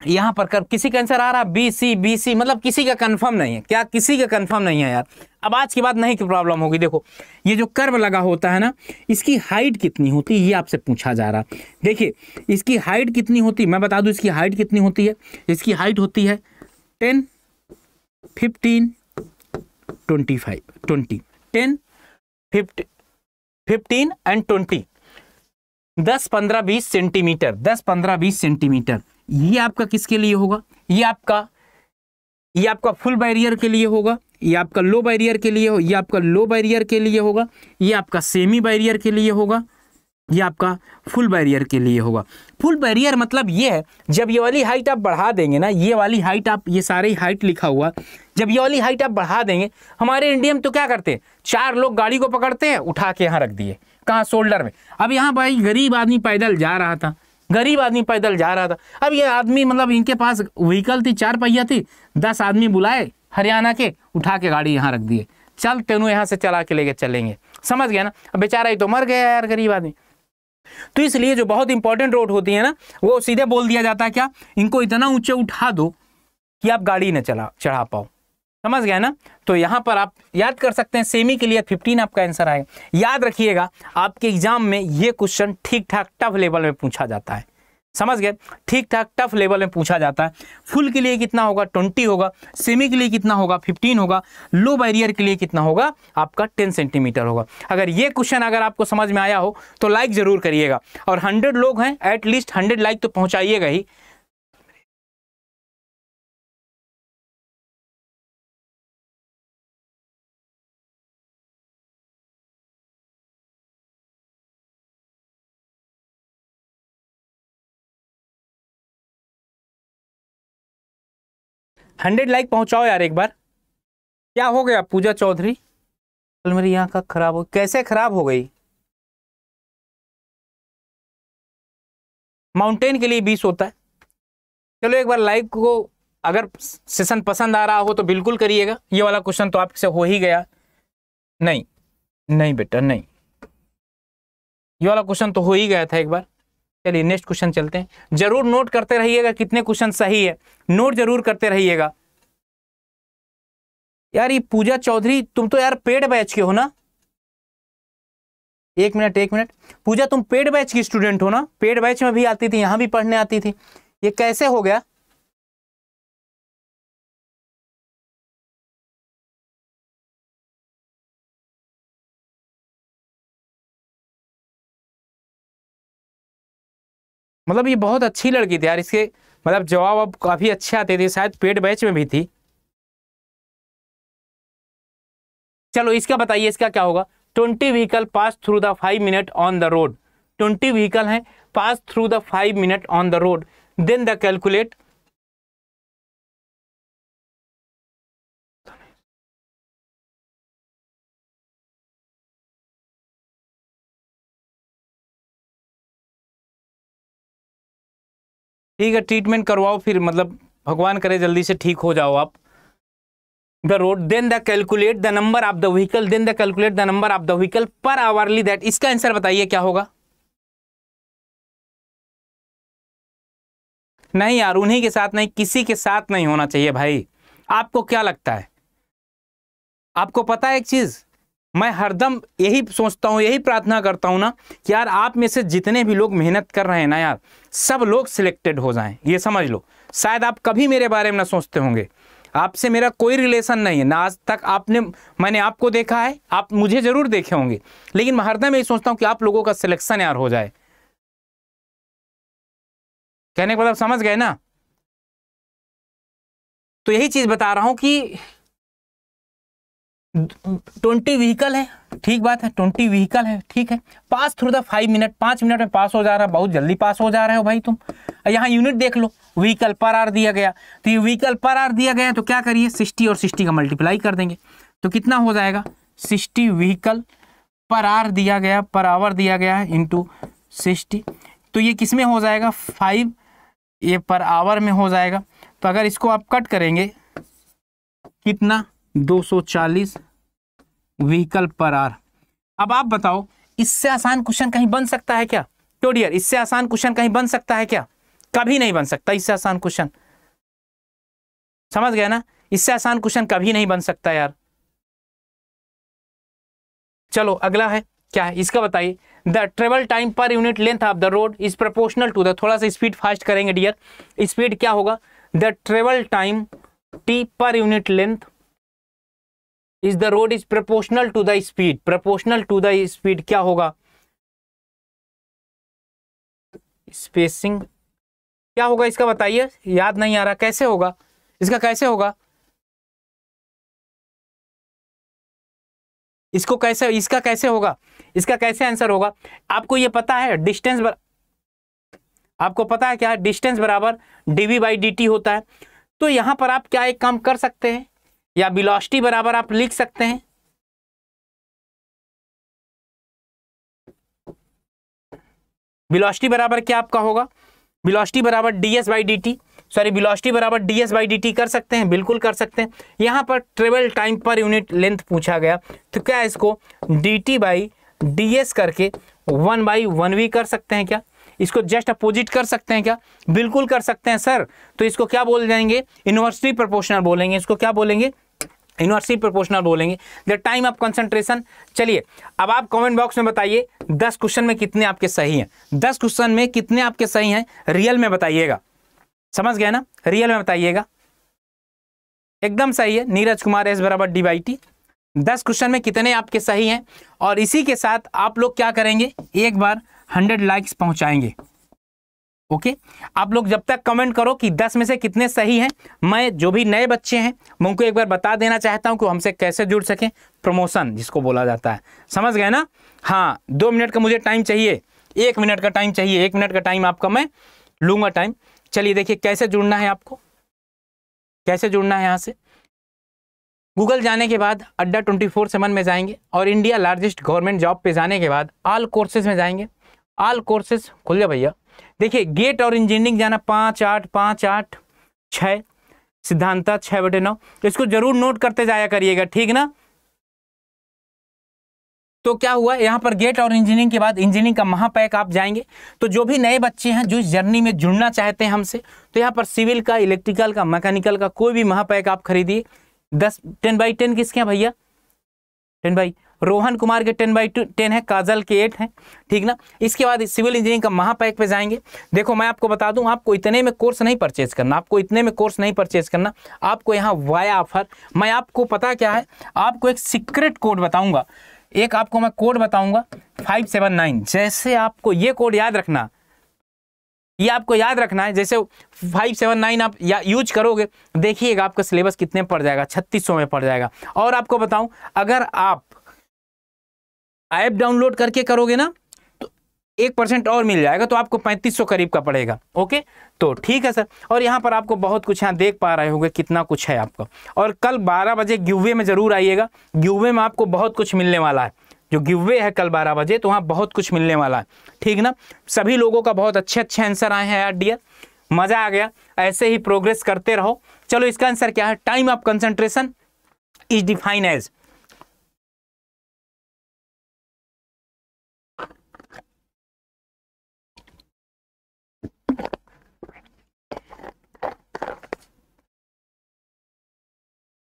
यहां पर कर्व किसी का आंसर आ रहा है बी सी बी सी मतलब किसी का कंफर्म नहीं है क्या किसी का कंफर्म नहीं है यार अब आज की बात नहीं की प्रॉब्लम होगी देखो ये जो कर्व लगा होता है ना इसकी हाइट कितनी होती है ये आपसे पूछा जा रहा देखिए इसकी हाइट कितनी होती मैं बता दूं इसकी हाइट कितनी होती है इसकी हाइट होती है ten fifteen twenty five twenty ten fifty fifteen and twenty दस पंद्रह बीस सेंटीमीटर दस पंद्रह बीस सेंटीमीटर ये आपका किसके लिए होगा ये आपका ये आपका फुल बैरियर के लिए होगा ये आपका लो बैरियर के लिए हो ये आपका लो बैरियर के लिए होगा ये आपका सेमी बैरियर के लिए होगा ये आपका फुल बैरियर के लिए होगा फुल बैरियर मतलब ये है जब ये वाली हाइट आप बढ़ा देंगे ना ये वाली हाइट आप ये सारे हाइट लिखा हुआ जब ये वाली हाइट आप बढ़ा देंगे हमारे इंडिया में तो क्या करते हैं चार लोग गाड़ी को पकड़ते हैं उठा के यहाँ रख दिए कहाँ शोल्डर में अब यहाँ भाई गरीब आदमी पैदल जा रहा था गरीब आदमी पैदल जा रहा था अब ये आदमी मतलब इनके पास व्हीकल थी चार पहिया थी दस आदमी बुलाए हरियाणा के उठा के गाड़ी यहाँ रख दिए चल तेनू यहाँ से चला के लेके चलेंगे समझ गया ना बेचारा ही तो मर गया यार गरीब आदमी तो इसलिए जो बहुत इंपॉर्टेंट रोड होती है ना वो सीधे बोल दिया जाता है क्या इनको इतना ऊंचे उठा दो कि आप गाड़ी ना चला चढ़ा पाओ समझ गए ना तो यहाँ पर आप याद कर सकते हैं सेमी के लिए फिफ्टीन आपका आंसर आएगा याद रखिएगा आपके एग्जाम में ये क्वेश्चन ठीक ठाक टफ लेवल में पूछा जाता है समझ गए ठीक ठाक टफ लेवल में पूछा जाता है फुल के लिए कितना होगा ट्वेंटी होगा सेमी के लिए कितना होगा फिफ्टीन होगा लो बैरियर के लिए कितना होगा आपका टेन सेंटीमीटर होगा अगर ये क्वेश्चन अगर आपको समझ में आया हो तो लाइक ज़रूर करिएगा और हंड्रेड लोग हैं एटलीस्ट हंड्रेड लाइक तो पहुँचाइएगा ही हंड्रेड लाइक पहुंचाओ यार एक बार क्या हो गया पूजा चौधरी कल मेरी यहाँ का खराब हो कैसे खराब हो गई माउंटेन के लिए बीस होता है चलो एक बार लाइव को अगर सेशन पसंद आ रहा हो तो बिल्कुल करिएगा ये वाला क्वेश्चन तो आपसे हो ही गया नहीं नहीं बेटा नहीं ये वाला क्वेश्चन तो हो ही गया था एक बार चलिए नेक्स्ट क्वेश्चन चलते हैं जरूर नोट करते रहिएगा कितने क्वेश्चन सही है नोट जरूर करते रहिएगा यार ये पूजा चौधरी तुम तो यार पेड बैच के हो ना एक मिनट एक मिनट पूजा तुम पेड बैच की स्टूडेंट हो ना पेड बैच में भी आती थी यहां भी पढ़ने आती थी ये कैसे हो गया मतलब ये बहुत अच्छी लड़की थी यार इसके मतलब जवाब अब काफ़ी अच्छे आते थे शायद पेड बैच में भी थी चलो इसका बताइए इसका क्या होगा twenty vehicle pass through the five minute on the road twenty vehicle हैं pass through the five minute on the road then the calculate ठीक है ट्रीटमेंट करवाओ फिर मतलब भगवान करे जल्दी से ठीक हो जाओ आप the road then the calculate the number of the vehicle then the calculate the number of the vehicle per hourly that इसका आंसर बताइए क्या होगा नहीं यार उन्हीं के साथ नहीं किसी के साथ नहीं होना चाहिए भाई आपको क्या लगता है आपको पता है एक चीज़ मैं हरदम यही सोचता हूँ यही प्रार्थना करता हूँ ना कि यार आप में से जितने भी लोग मेहनत कर रहे हैं ना यार सब लोग सिलेक्टेड हो जाएं ये समझ लो शायद आप कभी मेरे बारे में ना सोचते होंगे आपसे मेरा कोई रिलेशन नहीं है ना आज तक आपने मैंने आपको देखा है आप मुझे ज़रूर देखे होंगे लेकिन मैं हरदम यही सोचता हूँ कि आप लोगों का सिलेक्शन यार हो जाए कहने के बाद समझ गए ना तो यही चीज़ बता रहा हूँ कि ट्वेंटी व्हीकल है ठीक बात है ट्वेंटी व्हीकल है ठीक है pass through the five minute पाँच मिनट में पास हो जा रहा है बहुत जल्दी पास हो जा रहे हो भाई तुम यहाँ यूनिट देख लो व्हीकल पर आर दिया गया तो ये व्हीकल पर आर दिया गया तो क्या करिए सिक्सटी और सिक्सटी का मल्टीप्लाई कर देंगे तो कितना हो जाएगा सिक्सटी व्हीकल पर आर दिया गया पर आवर दिया गया है इंटू सिक्सटी तो ये किस में हो जाएगा फाइव ये पर आवर में हो जाएगा तो अगर इसको आप कट करेंगे कितना 240 व्हीकल पर आर अब आप बताओ इससे आसान क्वेश्चन कहीं बन सकता है क्या तो डियर इससे आसान क्वेश्चन कहीं बन सकता है क्या कभी नहीं बन सकता इससे आसान क्वेश्चन समझ गया ना इससे आसान क्वेश्चन कभी नहीं बन सकता यार चलो अगला है क्या है इसका बताइए the travel time per unit length of the road is proportional to the थोड़ा सा स्पीड फास्ट करेंगे डियर स्पीड क्या होगा the travel time T per unit length is the road is proportional to the speed proportional to the speed क्या होगा spacing क्या होगा इसका बताइए याद नहीं आ रहा कैसे होगा इसका कैसे होगा इसको कैसे इसका कैसे होगा इसका कैसे आंसर होगा आपको ये पता है डिस्टेंस बर... आपको पता है क्या डिस्टेंस बराबर डीवी बाई डी टी होता है तो यहां पर आप क्या एक काम कर सकते हैं या बिलोस्टी बराबर आप लिख सकते हैं बिलोस्टी बराबर क्या आपका होगा बिलोस्टी बराबर DS by D T sorry velocity बराबर डीएस बाई डी टी कर सकते हैं बिल्कुल कर सकते हैं यहां पर travel time per unit length पूछा गया तो क्या इसको D T by D S करके वन बाई वन भी कर सकते हैं क्या इसको जस्ट अपोजिट कर सकते हैं क्या बिल्कुल कर सकते हैं सर तो इसको क्या बोल जाएंगे यूनिवर्सिटी प्रोपोर्शनल बोलेंगे इसको क्या बोलेंगे इनवर्सिव प्रोपोर्शनल बोलेंगे द टाइम ऑफ कंसंट्रेशन चलिए अब आप कमेंट बॉक्स में बताइए दस क्वेश्चन में कितने आपके सही हैं दस क्वेश्चन में कितने आपके सही हैं रियल में बताइएगा समझ गया ना रियल में बताइएगा एकदम सही है नीरज कुमार एस बराबर डी वाई टी दस क्वेश्चन में कितने आपके सही हैं और इसी के साथ आप लोग क्या करेंगे एक बार हंड्रेड लाइक्स पहुंचाएंगे ओके आप लोग जब तक कमेंट करो कि 10 में से कितने सही हैं मैं जो भी नए बच्चे हैं मैं उनको एक बार बता देना चाहता हूं कि हमसे कैसे जुड़ सकें प्रमोशन जिसको बोला जाता है समझ गए ना हाँ दो मिनट का मुझे टाइम चाहिए एक मिनट का टाइम चाहिए एक मिनट का टाइम आपका मैं लूंगा टाइम चलिए देखिए कैसे जुड़ना है आपको कैसे जुड़ना है यहाँ से गूगल जाने के बाद अड्डा ट्वेंटी फोर सेवन में जाएंगे और इंडिया लार्जेस्ट गवर्नमेंट जॉब पे जाने के बाद ऑल कोर्सेज में जाएंगे ऑल कोर्सेस खुल जाए भैया देखिए गेट और इंजीनियरिंग जाना पाँच आठ पाँच आठ छः सिद्धांता छः बटे नौ इसको जरूर नोट करते जाया करिएगा ठीक ना तो क्या हुआ यहाँ पर गेट और इंजीनियरिंग के बाद इंजीनियरिंग का महापैक आप जाएंगे तो जो भी नए बच्चे हैं जो इस जर्नी में जुड़ना चाहते हैं हमसे तो यहाँ पर सिविल का इलेक्ट्रिकल का मैकेनिकल का कोई भी महापैक आप खरीदिए दस टेन बाई टेन किसके हैं भैया टेन बाई रोहन कुमार के टेन बाई टू टेन है काजल के एट हैं ठीक ना इसके बाद सिविल इंजीनियरिंग का महापैक पे जाएंगे देखो मैं आपको बता दूं आपको इतने में कोर्स नहीं परचेज करना आपको इतने में कोर्स नहीं परचेज करना आपको यहाँ वाया ऑफर मैं आपको पता क्या है आपको एक सीक्रेट कोड बताऊँगा एक आपको मैं कोड बताऊँगा फाइव सेवन नाइन जैसे आपको ये कोड याद रखना ये आपको याद रखना है जैसे फाइव सेवन नाइन आप या यूज करोगे देखिएगा आपका सिलेबस कितने पड़ जाएगा छत्तीस में पड़ जाएगा और आपको बताऊं अगर आप ऐप डाउनलोड करके करोगे ना तो एक परसेंट और मिल जाएगा तो आपको पैंतीस सौ करीब का पड़ेगा ओके तो ठीक है सर और यहाँ पर आपको बहुत कुछ यहाँ देख पा रहे होंगे कितना कुछ है आपका और कल बारह बजे गिवे में ज़रूर आइएगा गिवे में आपको बहुत कुछ मिलने वाला है जो गिवे है कल बारह बजे तो वहाँ बहुत कुछ मिलने वाला है ठीक ना सभी लोगों का बहुत अच्छे अच्छे आंसर आए हैं यार डियर मज़ा आ गया ऐसे ही प्रोग्रेस करते रहो चलो इसका आंसर क्या है time of concentration is define as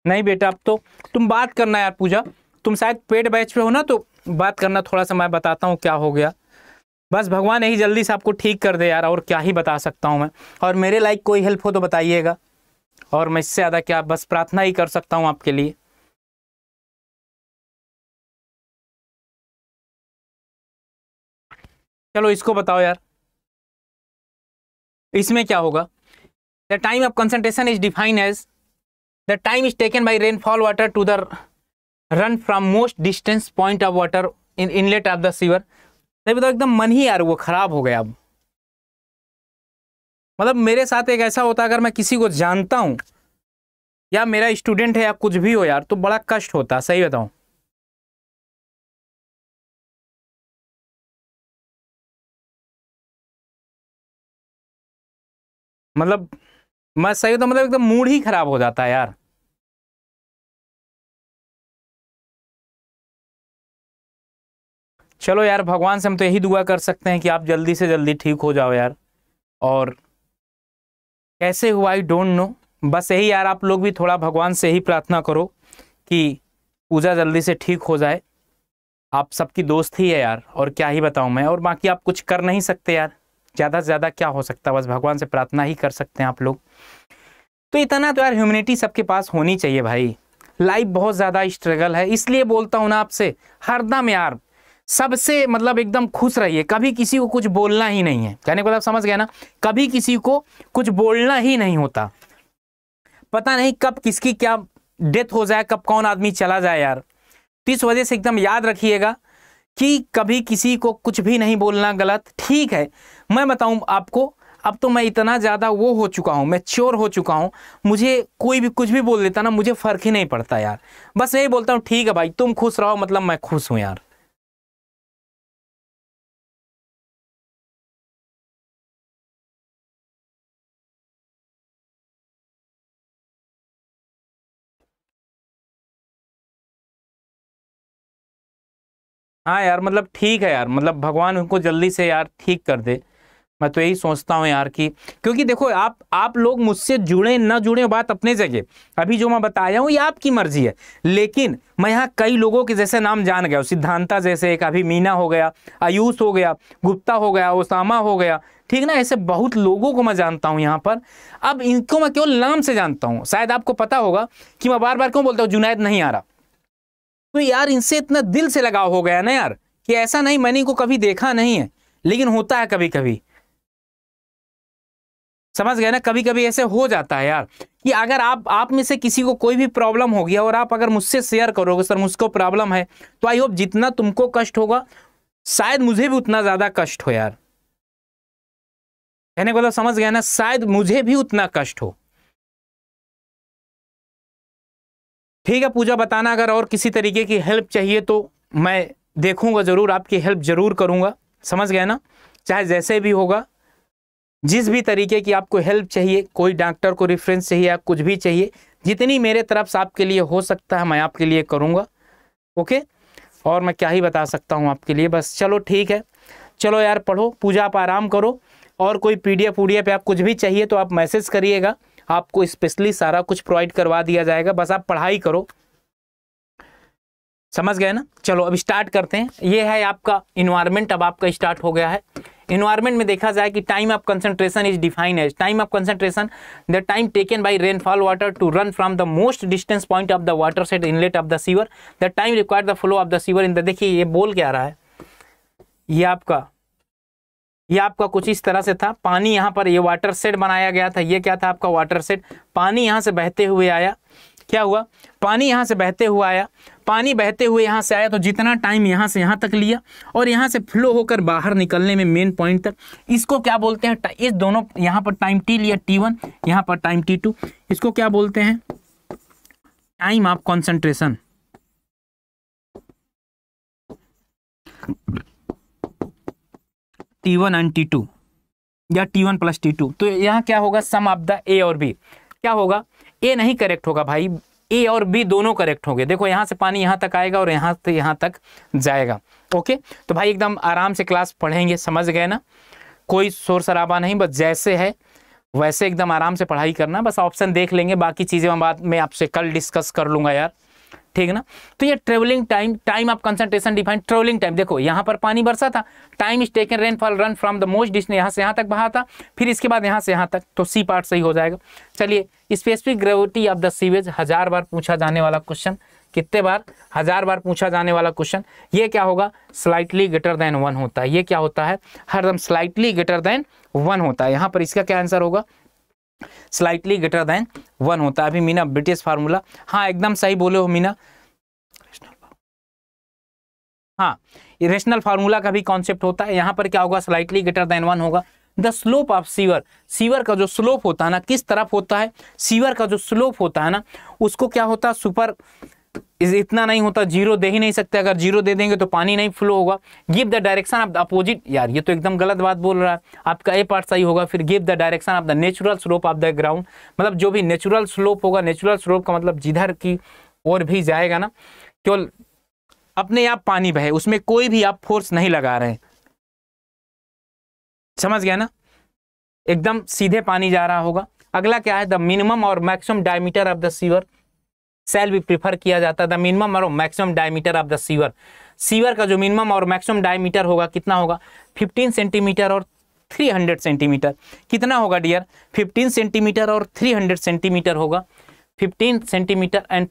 नहीं बेटा अब तो तुम बात करना यार पूजा तुम शायद पेड बैच पे हो ना तो बात करना थोड़ा सा मैं बताता हूँ क्या हो गया बस भगवान यही जल्दी से आपको ठीक कर दे यार और क्या ही बता सकता हूँ मैं और मेरे लायक कोई हेल्प हो तो बताइएगा और मैं इससे ज़्यादा क्या बस प्रार्थना ही कर सकता हूँ आपके लिए चलो इसको बताओ यार इसमें क्या होगा the time of concentration is define as the time is taken by rainfall water to the run from most distance point of water in inlet of the sewer तभी मतलब तो एकदम मन ही यार वो खराब हो गया अब मतलब मेरे साथ एक ऐसा होता अगर मैं किसी को जानता हूँ या मेरा स्टूडेंट है या कुछ भी हो यार तो बड़ा कष्ट होता सही बताऊँ मतलब मैं सही तो मतलब एकदम मूड ही खराब हो जाता है यार चलो यार भगवान से हम तो यही दुआ कर सकते हैं कि आप जल्दी से जल्दी ठीक हो जाओ यार और कैसे हुआ आई डोंट नो बस यही यार आप लोग भी थोड़ा भगवान से ही प्रार्थना करो कि पूजा जल्दी से ठीक हो जाए आप सबकी दोस्त ही है यार और क्या ही बताऊं मैं और बाकी आप कुछ कर नहीं सकते यार ज़्यादा से ज़्यादा क्या हो सकता है बस भगवान से प्रार्थना ही कर सकते हैं आप लोग तो इतना तो यार ह्यूमिनिटी सबके पास होनी चाहिए भाई लाइफ बहुत ज़्यादा स्ट्रगल है इसलिए बोलता हूँ ना आपसे हरदम यार सबसे मतलब एकदम खुश रहिए कभी किसी को कुछ बोलना ही नहीं है कहने को समझ गया ना कभी किसी को कुछ बोलना ही नहीं होता पता नहीं कब किसकी क्या डेथ हो जाए कब कौन आदमी चला जाए यार तो इस वजह से एकदम याद रखिएगा कि कभी किसी को कुछ भी नहीं बोलना गलत ठीक है मैं बताऊं आपको अब तो मैं इतना ज़्यादा वो हो चुका हूँ चोर हो चुका हूँ मुझे कोई भी कुछ भी बोल देता ना मुझे फ़र्क ही नहीं पड़ता यार बस यही बोलता हूँ ठीक है भाई तुम खुश रहो मतलब मैं खुश हूँ यार हाँ यार मतलब ठीक है यार मतलब भगवान उनको जल्दी से यार ठीक कर दे मैं तो यही सोचता हूँ यार कि क्योंकि देखो आप आप लोग मुझसे जुड़े ना जुड़े बात अपने जगह अभी जो मैं बताया हूँ ये आपकी मर्जी है लेकिन मैं यहाँ कई लोगों के जैसे नाम जान गया सिद्धांता जैसे एक अभी मीना हो गया आयुष हो गया गुप्ता हो गया ओसामा हो गया ठीक ना ऐसे बहुत लोगों को मैं जानता हूँ यहाँ पर अब इनको मैं केवल नाम से जानता हूँ शायद आपको पता होगा कि मैं बार बार क्यों बोलता हूँ जुनैद नहीं आ रहा तो यार इनसे इतना दिल से लगाव हो गया ना यार कि ऐसा नहीं मैंने इनको कभी देखा नहीं है लेकिन होता है कभी कभी समझ गए ना कभी कभी ऐसे हो जाता है यार कि अगर आप आप में से किसी को कोई भी प्रॉब्लम हो गया और आप अगर मुझसे शेयर करोगे सर मुझको प्रॉब्लम है तो आई होप जितना तुमको कष्ट होगा शायद मुझे भी उतना ज़्यादा कष्ट हो यार कहने को मतलब समझ गया ना शायद मुझे भी उतना कष्ट हो ठीक है पूजा बताना अगर और किसी तरीके की हेल्प चाहिए तो मैं देखूंगा ज़रूर आपकी हेल्प ज़रूर करूंगा समझ गए ना चाहे जैसे भी होगा जिस भी तरीके की आपको हेल्प चाहिए कोई डॉक्टर को रेफरेंस चाहिए या कुछ भी चाहिए जितनी मेरे तरफ से आपके लिए हो सकता है मैं आपके लिए करूँगा ओके और मैं क्या ही बता सकता हूँ आपके लिए बस चलो ठीक है चलो यार पढ़ो पूजा आप आराम करो और कोई पी डी एफ आप कुछ भी चाहिए तो आप मैसेज करिएगा आपको स्पेशली सारा कुछ प्रोवाइड करवा दिया जाएगा बस आप पढ़ाई करो समझ गए ना चलो अब स्टार्ट करते हैं ये है आपका इन्वायरमेंट अब आपका स्टार्ट हो गया है इन्वायरमेंट में देखा जाए कि time of concentration is define as time of concentration the time taken by rainfall water to run from the most distance point of the water set inlet of the sewer the time require the flow of the sewer in the देखिए ये बोल क्या रहा है ये आपका ये आपका कुछ इस तरह से था पानी यहाँ पर ये वाटर सेट बनाया गया था ये क्या था आपका वाटर सेट पानी यहाँ से बहते हुए आया क्या हुआ पानी यहाँ से बहते हुए आया पानी बहते हुए यहाँ से आया तो जितना टाइम यहाँ से यहाँ तक लिया और यहाँ से फ्लो होकर बाहर निकलने में मेन पॉइंट तक इसको क्या बोलते हैं इस दोनों यहाँ पर टाइम टी लिया टी वन यहाँ पर टाइम टी टू इसको क्या बोलते हैं time of concentration T one and T two या T one plus T two तो यहाँ क्या होगा सम ऑफ द ए और बी क्या होगा ए नहीं करेक्ट होगा भाई ए और बी दोनों करेक्ट होंगे देखो यहाँ से पानी यहाँ तक आएगा और यहाँ से यहाँ तक जाएगा ओके तो भाई एकदम आराम से क्लास पढ़ेंगे समझ गए ना कोई शोर शराबा नहीं बस जैसे है वैसे एकदम आराम से पढ़ाई करना बस ऑप्शन देख लेंगे बाकी चीज़ें मैं बाद में आपसे कल डिस्कस कर लूँगा यार ठीक है ना तो ये travelling time time of concentration define travelling time देखो यहाँ पर पानी बरसा था time is taken rainfall run from the most distant यहाँ से यहाँ तक बहा था फिर इसके बाद यहाँ से यहाँ तक तो सी पार्ट सही हो जाएगा चलिए specific gravity of the sewage हजार बार पूछा जाने वाला क्वेश्चन कितने बार हजार बार पूछा जाने वाला क्वेश्चन ये क्या होगा स्लाइटली ग्रेटर देन वन होता है ये क्या होता है हरदम स्लाइटली ग्रेटर देन वन होता है यहाँ पर इसका क्या आंसर होगा स्लाइटली ग्रेटर देन वन होता है अभी मीना ब्रिटिश फार्मूला हाँ एकदम सही बोले हो मीना हाँ रेशनल फार्मूला का भी कॉन्सेप्ट होता है यहाँ पर क्या होगा स्लाइटली ग्रेटर देन वन होगा the slope of sewer sewer का जो स्लोप होता है ना किस तरफ होता है सीवर का जो स्लोप होता है ना उसको क्या होता है सुपर इस इतना नहीं होता जीरो दे ही नहीं सकते अगर जीरो दे देंगे तो पानी नहीं फ्लो होगा give the direction of the opposite यार ये तो एकदम गलत बात बोल रहा है आपका ए पार्ट सही होगा फिर give the direction of the natural slope of the ground मतलब जो भी नेचुरल स्लोप होगा नेचुरल स्लोप का मतलब जिधर की और भी जाएगा ना केवल अपने आप पानी बहे उसमें कोई भी आप फोर्स नहीं लगा रहे समझ गया ना एकदम सीधे पानी जा रहा होगा अगला क्या है द मिनिमम और maximum diameter of the sewer सेल भी प्रीफर किया जाता है द मिनिमम और maximum diameter of the sewer sewer का जो मिनिमम और मैक्सिमम डायमीटर होगा कितना होगा 15 सेंटीमीटर और 300 सेंटीमीटर कितना होगा डियर 15 सेंटीमीटर और 300 सेंटीमीटर होगा 15 सेंटीमीटर एंड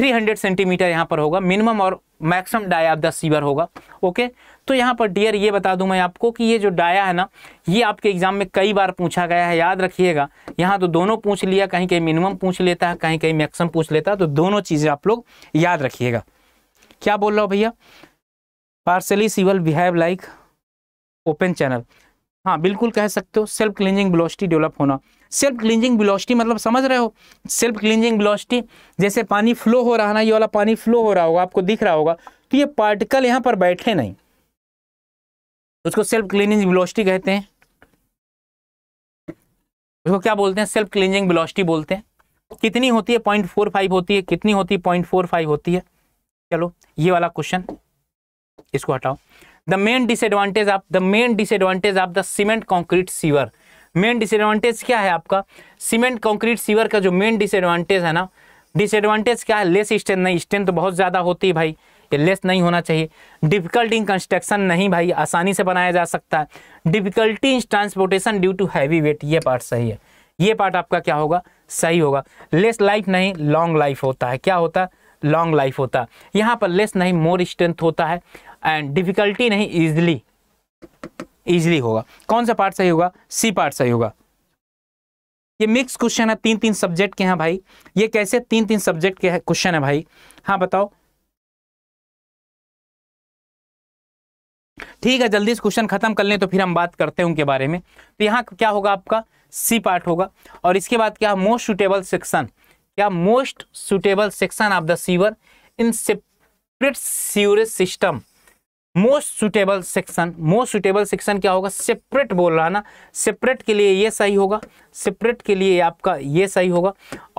300 सेंटीमीटर यहां पर होगा मिनिमम और maximum dia of the sewer होगा ओके तो यहाँ पर डियर ये बता दूं मैं आपको कि ये जो डाया है ना ये आपके एग्ज़ाम में कई बार पूछा गया है याद रखिएगा यहाँ तो दोनों पूछ लिया कहीं कहीं मिनिमम पूछ लेता है कहीं कहीं मैक्सिमम पूछ लेता है तो दोनों चीज़ें आप लोग याद रखिएगा क्या बोल रहा हूँ भैया partially sewer behave like open channel हाँ बिल्कुल कह सकते हो सेल्फ क्लिनजिंग ब्लॉस्टी डेवलप होना सेल्फ क्लिनजिंग ब्लॉस्टी मतलब समझ रहे हो सेल्फ क्लिनजिंग ब्लॉस्टी जैसे पानी फ्लो हो रहा ना ये वाला पानी फ्लो हो रहा होगा आपको दिख रहा होगा तो ये पार्टिकल यहाँ पर बैठे नहीं उसको सेल्फ क्लीनिंग बिलोस्टी कहते हैं उसको क्या बोलते हैं सेल्फ क्लीनिंग बिलोस्टी बोलते हैं कितनी होती है पॉइंट फोर फाइव होती है कितनी होती है पॉइंट फोर फाइव होती है चलो ये वाला क्वेश्चन इसको हटाओ the main disadvantage of the main disadvantage of the cement concrete sewer main disadvantage क्या है आपका सीमेंट कॉन्क्रीट सीवर का जो मेन डिसएडवांटेज है ना डिसएडवांटेज क्या है लेस स्ट्रेंथ नहीं स्ट्रेंथ तो बहुत ज़्यादा होती है भाई ये लेस नहीं होना चाहिए डिफिकल्टी इन कंस्ट्रक्शन नहीं भाई आसानी से बनाया जा सकता है difficulty in transportation due to heavy weight ये पार्ट सही है ये पार्ट आपका क्या होगा सही होगा लेस लाइफ नहीं लॉन्ग लाइफ होता है क्या होता है लॉन्ग लाइफ होता है यहाँ पर लेस नहीं मोर स्ट्रेंथ होता है एंड डिफिकल्टी नहीं ईजिली ईजिली होगा कौन सा पार्ट सही होगा सी पार्ट सही होगा ये मिक्स क्वेश्चन है तीन तीन सब्जेक्ट के हैं भाई ये कैसे तीन तीन सब्जेक्ट के क्वेश्चन है भाई हाँ बताओ ठीक है जल्दी इस क्वेश्चन खत्म कर लें तो फिर हम बात करते हैं उनके बारे में तो यहाँ क्या होगा आपका सी पार्ट होगा और इसके बाद क्या मोस्ट सुटेबल सेक्शन क्या most suitable section of the sewer in separate sewerage system most suitable section most suitable section क्या होगा सेपरेट बोल रहा ना सेपरेट के लिए ये सही होगा सेपरेट के लिए आपका ये सही होगा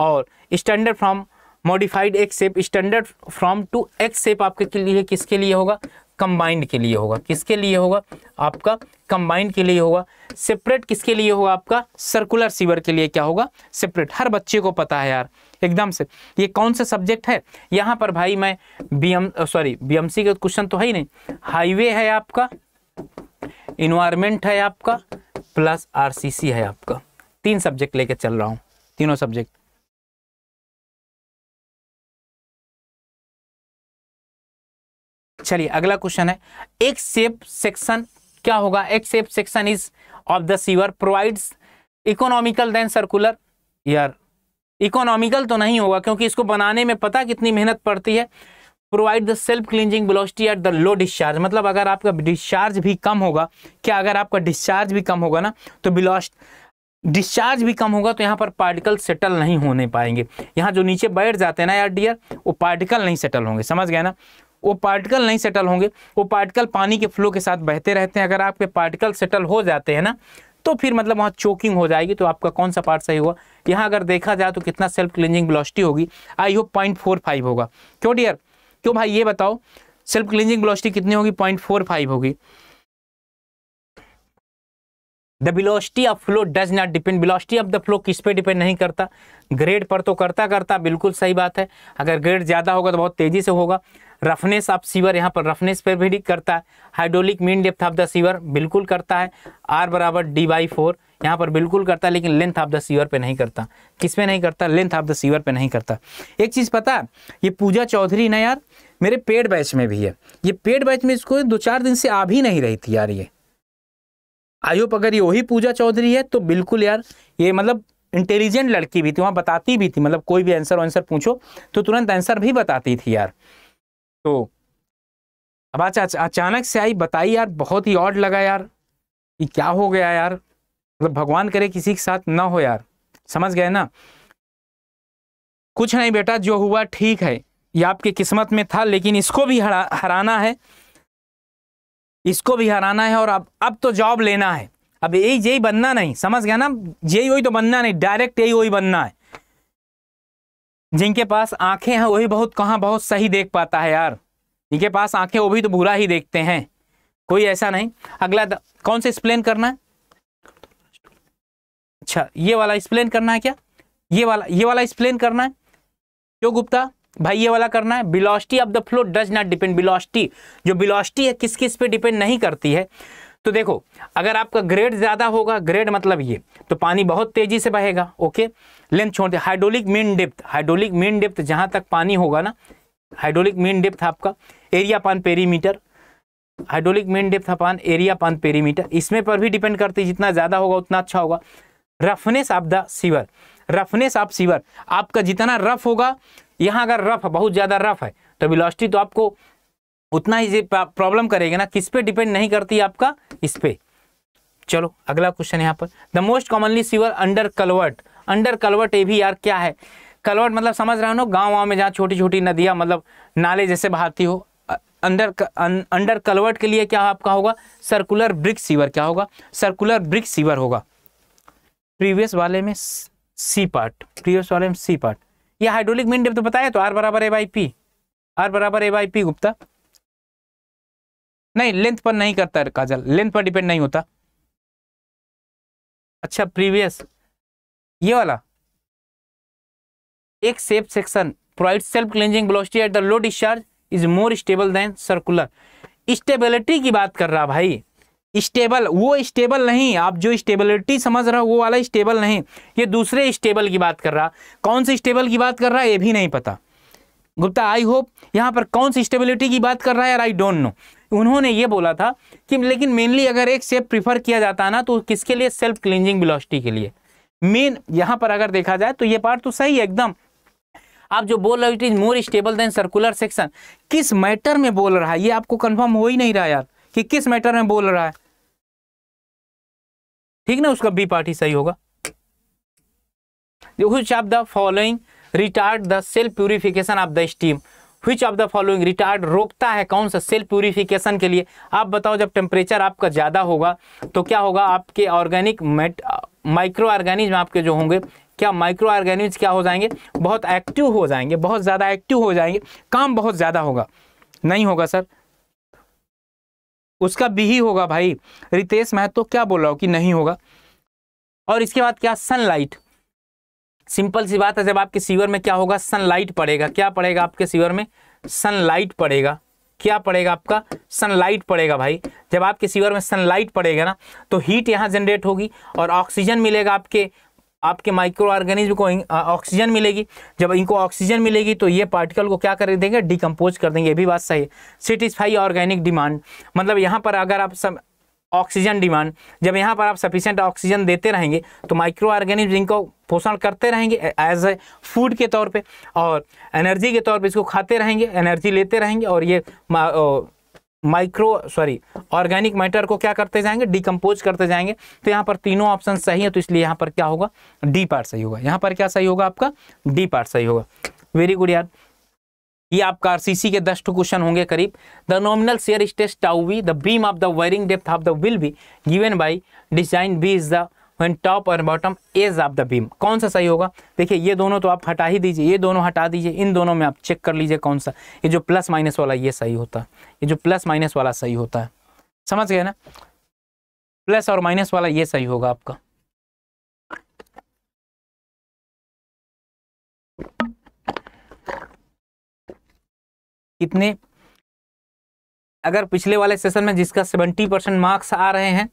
और standard form modified egg shape standard form to egg shape आपके लिए किसके लिए होगा कंबाइंड के लिए होगा किसके लिए होगा आपका कंबाइंड के लिए होगा सेपरेट किसके लिए होगा आपका सर्कुलर सीवर के लिए क्या होगा सेपरेट हर बच्चे को पता है यार एकदम से ये कौन सा सब्जेक्ट है यहाँ पर भाई मैं B M sorry B M C का क्वेश्चन तो है ही नहीं हाईवे है आपका इन्वायरमेंट है आपका प्लस सी है आपका तीन सब्जेक्ट लेके चल रहा हूँ तीनों सब्जेक्ट चलिए अगला क्वेश्चन है एक सेप सेक्शन क्या होगा एक shape section is of the sewer provides economical than circular यार इकोनॉमिकल तो नहीं होगा क्योंकि इसको बनाने में पता कितनी मेहनत पड़ती है provide the self cleansing velocity at the low discharge मतलब अगर आपका डिस्चार्ज भी कम होगा क्या अगर आपका डिस्चार्ज भी कम होगा ना तो बिलोस्ट डिस्चार्ज भी कम होगा तो यहाँ पर पार्टिकल सेटल नहीं होने पाएंगे यहाँ जो नीचे बैठ जाते हैं ना यार डियर वो पार्टिकल नहीं सेटल होंगे समझ गए ना वो पार्टिकल नहीं सेटल होंगे वो पार्टिकल पानी के फ्लो के साथ बहते रहते हैं अगर आपके पार्टिकल सेटल हो जाते हैं ना तो फिर मतलब वहाँ चोकिंग हो जाएगी तो आपका कौन सा पार्ट सही हुआ यहाँ अगर देखा जाए तो कितना सेल्फ क्लिनजिंग ब्लॉस्टी होगी I hope point four five होगा क्यों डियर क्यों भाई ये बताओ सेल्फ क्लिनजिंग ब्लॉस्टी कितनी होगी पॉइंट फोर फाइव होगी the velocity of flow does not depend velocity of the flow किस पे डिपेंड नहीं करता ग्रेड पर तो करता करता बिल्कुल सही बात है अगर ग्रेड ज़्यादा होगा तो बहुत तेज़ी से होगा रफनेस ऑफ सीवर यहाँ पर रफनेस पर भी करता है hydraulic mean depth of the sewer बिल्कुल करता है आर बराबर डी बाई फोर यहाँ पर बिल्कुल करता है लेकिन लेंथ ऑफ द सीवर पे नहीं करता किस पे नहीं करता लेंथ ऑफ द सीवर पे नहीं करता एक चीज़ पता ये पूजा चौधरी ना यार मेरे पेड बैच में भी है ये पेड बैच में इसको दो चार दिन से आ भी नहीं रही थी यार ये आई होप अगर ये वही पूजा चौधरी है तो बिल्कुल यार ये मतलब इंटेलिजेंट लड़की भी थी वहाँ बताती भी थी मतलब कोई भी आंसर वंसर पूछो तो तुरंत आंसर भी बताती थी यार तो अब अच्छा अचानक से आई बताई यार बहुत ही ऑड लगा यार कि क्या हो गया यार मतलब भगवान करे किसी के साथ ना हो यार समझ गए ना कुछ नहीं बेटा जो हुआ ठीक है ये आपके किस्मत में था लेकिन इसको भी हरा हराना है इसको भी हराना है और अब अब तो जॉब लेना है अब यही यही बनना नहीं समझ गया ना यही वही तो बनना नहीं डायरेक्ट यही वही बनना है जिनके पास आंखें हैं वही बहुत कहाँ बहुत सही देख पाता है यार जिनके पास आंखें वो भी तो बुरा ही देखते हैं कोई ऐसा नहीं अगला कौन सा एक्सप्लेन करना है अच्छा ये वाला एक्सप्लेन करना है क्या ये वाला ये वाला एक्सप्लेन करना है क्यों गुप्ता भाई ये वाला करना है velocity of the flow does not depend velocity जो बिलोस्टी है किस किस पे डिपेंड नहीं करती है तो देखो अगर आपका ग्रेड ज़्यादा होगा ग्रेड मतलब ये तो पानी बहुत तेज़ी से बहेगा ओके लेंथ छोड़ दे hydraulic mean depth hydraulic mean depth जहां तक पानी होगा ना हाइड्रोलिक मीन डिप्थ आपका area upon perimeter hydraulic mean depth upon area upon perimeter इसमें पर भी डिपेंड करती है जितना ज़्यादा होगा उतना अच्छा होगा roughness of the sewer roughness of sewer आपका जितना रफ होगा यहाँ अगर रफ बहुत ज़्यादा रफ है तो वेलोसिटी तो आपको उतना ही प्रॉब्लम करेगा ना किस पे डिपेंड नहीं करती आपका इस पे चलो अगला क्वेश्चन यहाँ पर the most commonly sewer under culvert under culvert A भी यार क्या है कलवर्ट मतलब समझ रहे हो ना गाँव वाँव में जहाँ छोटी छोटी नदियाँ मतलब नाले जैसे बहाती हो अंडर अंडर कलवर्ट के लिए क्या आपका होगा सर्कुलर ब्रिक सीवर क्या होगा सर्कुलर ब्रिक सीवर होगा प्रीवियस वाले में सी पार्ट प्रीवियस वाले में सी पार्ट या हाइड्रोलिक मीन डेप तो बताया तो आर बराबर ए बाई पी आर बराबर ए बाई पी गुप्ता नहीं लेंथ पर नहीं करता है काजल लेंथ पर डिपेंड नहीं होता अच्छा प्रीवियस ये वाला एक shape section provide self cleansing velocity at the low discharge is more stable than circular stability की बात कर रहा भाई स्टेबल वो स्टेबल नहीं आप जो स्टेबिलिटी समझ रहे हो वो वाला स्टेबल नहीं ये दूसरे स्टेबल की बात कर रहा कौन से स्टेबल की बात कर रहा है ये भी नहीं पता गुप्ता आई होप यहाँ पर कौन सी स्टेबिलिटी की बात कर रहा है यार आई डोंट नो उन्होंने ये बोला था कि लेकिन मेनली अगर एक सेप प्रीफर किया जाता है ना तो किसके लिए सेल्फ क्लिनजिंग बिलोस्टी के लिए मेन यहाँ पर अगर देखा जाए तो ये पार्ट तो सही है एकदम आप जो बोल रहे हो it is more stable than circular section किस मैटर में बोल रहा है ये आपको कन्फर्म हो ही नहीं रहा यार कि किस मैटर में बोल रहा है ठीक ना उसका बी पार्ट ही सही होगा the following retard the self purification of the stream which of the following retard रोकता है कौन सा सेल प्यूरिफिकेशन के लिए आप बताओ जब टेम्परेचर आपका ज़्यादा होगा तो क्या होगा आपके ऑर्गेनिक मेट माइक्रो ऑर्गेनिज्म आपके जो होंगे क्या माइक्रो ऑर्गेनिज क्या हो जाएंगे बहुत एक्टिव हो जाएंगे बहुत ज़्यादा एक्टिव हो जाएंगे काम बहुत ज़्यादा होगा नहीं होगा सर उसका भी ही होगा भाई रितेश महतो क्या बोल रहा हो कि नहीं होगा और इसके बाद क्या सनलाइट सिंपल सी बात है जब आपके सीवर में क्या होगा सनलाइट पड़ेगा क्या पड़ेगा आपके सीवर में सनलाइट पड़ेगा क्या पड़ेगा आपका सनलाइट पड़ेगा भाई जब आपके सीवर में सनलाइट पड़ेगा ना तो हीट यहाँ जनरेट होगी और ऑक्सीजन मिलेगा आपके आपके माइक्रो ऑर्गेनिज्म को ऑक्सीजन मिलेगी जब इनको ऑक्सीजन मिलेगी तो ये पार्टिकल को क्या कर देंगे डिकम्पोज कर देंगे ये भी बात सही है सेटिस्फाई ऑर्गेनिक डिमांड मतलब यहाँ पर अगर आप सब ऑक्सीजन डिमांड जब यहाँ पर आप सफिशेंट ऑक्सीजन देते रहेंगे तो माइक्रो ऑर्गेनिज्म जिनको पोषण करते रहेंगे एज ए फूड के तौर पे और एनर्जी के तौर पे इसको खाते रहेंगे एनर्जी लेते रहेंगे और ये माइक्रो सॉरी ऑर्गेनिक मैटर को क्या करते जाएंगे डिकम्पोज करते जाएंगे तो यहाँ पर तीनों ऑप्शन सही है तो इसलिए यहाँ पर क्या होगा डी पार्ट सही होगा यहाँ पर क्या सही होगा आपका डी पार्ट सही होगा वेरी गुड यार ये आपका आरसीसी के दस क्वेश्चन होंगे करीब the nominal shear stress tau V the beam of the varying depth of the will be given by design B is the when top और bottom edge of the beam कौन सा सही होगा देखिए ये दोनों तो आप हटा ही दीजिए ये दोनों हटा दीजिए इन दोनों में आप चेक कर लीजिए कौन सा ये जो प्लस माइनस वाला ये सही होता है ये जो प्लस माइनस वाला सही होता है समझ गए ना प्लस और माइनस वाला ये सही होगा आपका कितने अगर पिछले वाले सेशन में जिसका सेवेंटी परसेंट मार्क्स आ रहे हैं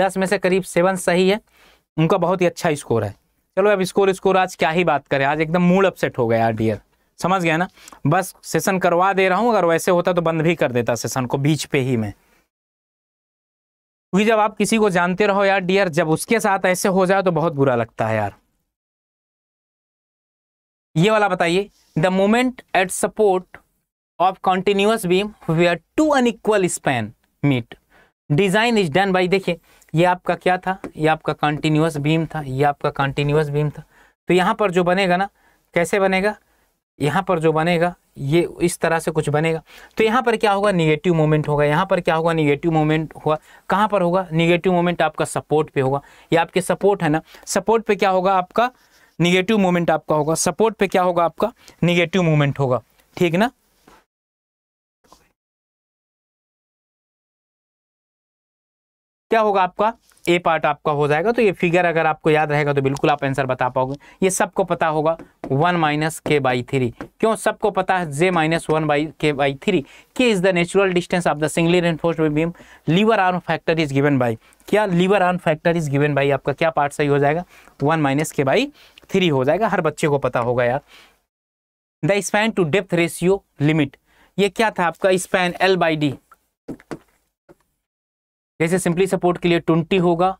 दस में से करीब सेवन सही है उनका बहुत ही अच्छा स्कोर है चलो अब स्कोर स्कोर आज क्या ही बात करें आज एकदम मूड अपसेट हो गया यार डियर समझ गया ना बस सेशन करवा दे रहा हूँ अगर वैसे होता तो बंद भी कर देता सेशन को बीच पे ही मैं क्योंकि जब आप किसी को जानते रहो यार डियर जब उसके साथ ऐसे हो जाए तो बहुत बुरा लगता है यार ये वाला बताइए the moment at support of continuous beam two two equal span meet design is done by देखिए ये आपका क्या था ये आपका continuous बीम था ये आपका कॉन्टिन्यूस बीम था तो यहाँ पर जो बनेगा ना कैसे बनेगा यहाँ पर जो बनेगा ये इस तरह से कुछ बनेगा तो यहाँ पर क्या होगा निगेटिव मोमेंट होगा यहाँ पर क्या होगा निगेटिव मोमेंट होगा कहाँ पर होगा निगेटिव मोमेंट आपका सपोर्ट पे होगा ये आपके सपोर्ट है ना सपोर्ट पे क्या होगा आपका निगेटिव मोमेंट आपका होगा सपोर्ट पे क्या होगा आपका निगेटिव मोमेंट होगा ठीक ना क्या होगा आपका ए पार्ट आपका हो जाएगा तो ये फिगर अगर आपको याद रहेगा तो बिल्कुल आप आंसर बता पाओगे ये सबको पता होगा one minus K by three क्यों सबको पता है J minus one by K by three K is the natural distance of the singly reinforce beam lever arm factor is given by क्या lever arm factor is given by आपका क्या part सही हो जाएगा one minus K by three हो जाएगा हर बच्चे को पता होगा यार the span to depth ratio limit ये क्या था आपका स्पैन एल बाई डी जैसे सिंपली सपोर्ट के लिए ट्वेंटी होगा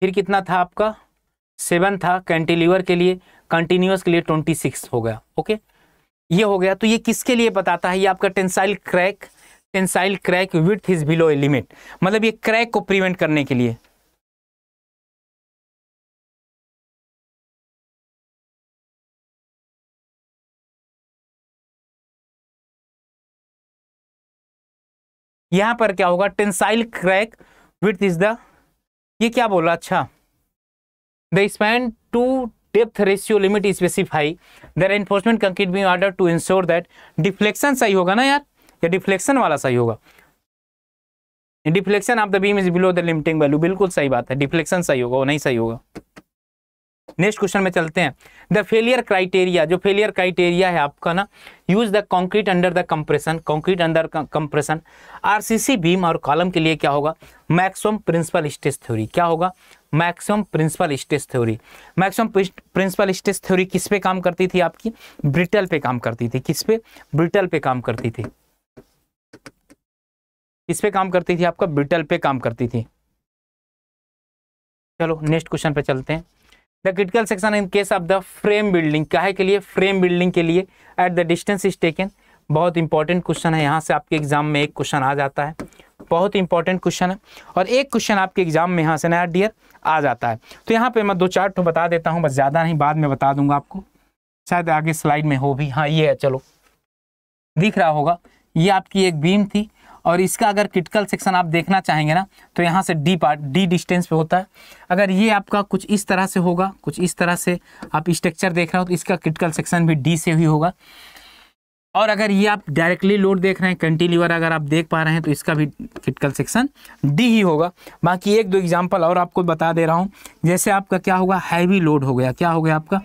फिर कितना था आपका सेवन था कैंटिलीवर के लिए कंटिन्यूस के लिए ट्वेंटी सिक्स हो गया ओके ये हो गया तो ये किसके लिए बताता है ये आपका tensile crack tensile crack width is below a limit मतलब ये क्रैक को प्रिवेंट करने के लिए यहां पर क्या होगा tensile crack width is the ये क्या बोला अच्छा the span to depth ratio limit specify there enforcement concrete be order to ensure that deflection सही होगा ना यार या डिफ्लेक्शन वाला सही होगा deflection of the beam is below the limiting value बिल्कुल सही बात है डिफ्लेक्शन सही होगा वो नहीं सही होगा नेक्स्ट क्वेश्चन में चलते हैं द फेलियर क्राइटेरिया जो फेलियर क्राइटेरिया है आपका ना use the concrete under the compression concrete under compression RCC beam और कॉलम के लिए क्या होगा मैक्सिमम प्रिंसिपल स्टेज थ्योरी क्या होगा maximum principal stage theory maximum principal stage theory किस पे काम करती थी आपकी ब्रिटल पे काम करती थी किस पे ब्रिटल पे काम करती थी किस पे काम करती थी आपका ब्रिटल पे काम करती थी चलो नेक्स्ट क्वेश्चन पे चलते हैं the critical section in case of the frame building काहे के लिए फ्रेम बिल्डिंग के लिए at the distance is taken बहुत इंपॉर्टेंट क्वेश्चन है यहाँ से आपके एग्जाम में एक क्वेश्चन आ जाता है बहुत इंपॉर्टेंट क्वेश्चन है और एक क्वेश्चन आपके एग्जाम में यहाँ से नया डियर आ जाता है तो यहाँ पे मैं दो चार ठो तो बता देता हूँ बस ज़्यादा नहीं बाद में बता दूंगा आपको शायद आगे स्लाइड में हो भी हाँ ये है चलो दिख रहा होगा ये आपकी एक बीम थी और इसका अगर क्रिटिकल सेक्शन आप देखना चाहेंगे ना तो यहाँ से डी पार्ट डी डिस्टेंस पे होता है अगर ये आपका कुछ इस तरह से होगा कुछ इस तरह से आप स्ट्रक्चर देख रहे हो तो इसका क्रिटिकल सेक्शन भी डी से ही होगा और अगर ये आप डायरेक्टली लोड देख रहे हैं कंटिलीवर अगर आप देख पा रहे हैं तो इसका भी क्रिटिकल सेक्शन डी ही होगा बाकी एक दो एग्जाम्पल और आपको बता दे रहा हूँ जैसे आपका क्या होगा हैवी लोड हो गया क्या हो गया आपका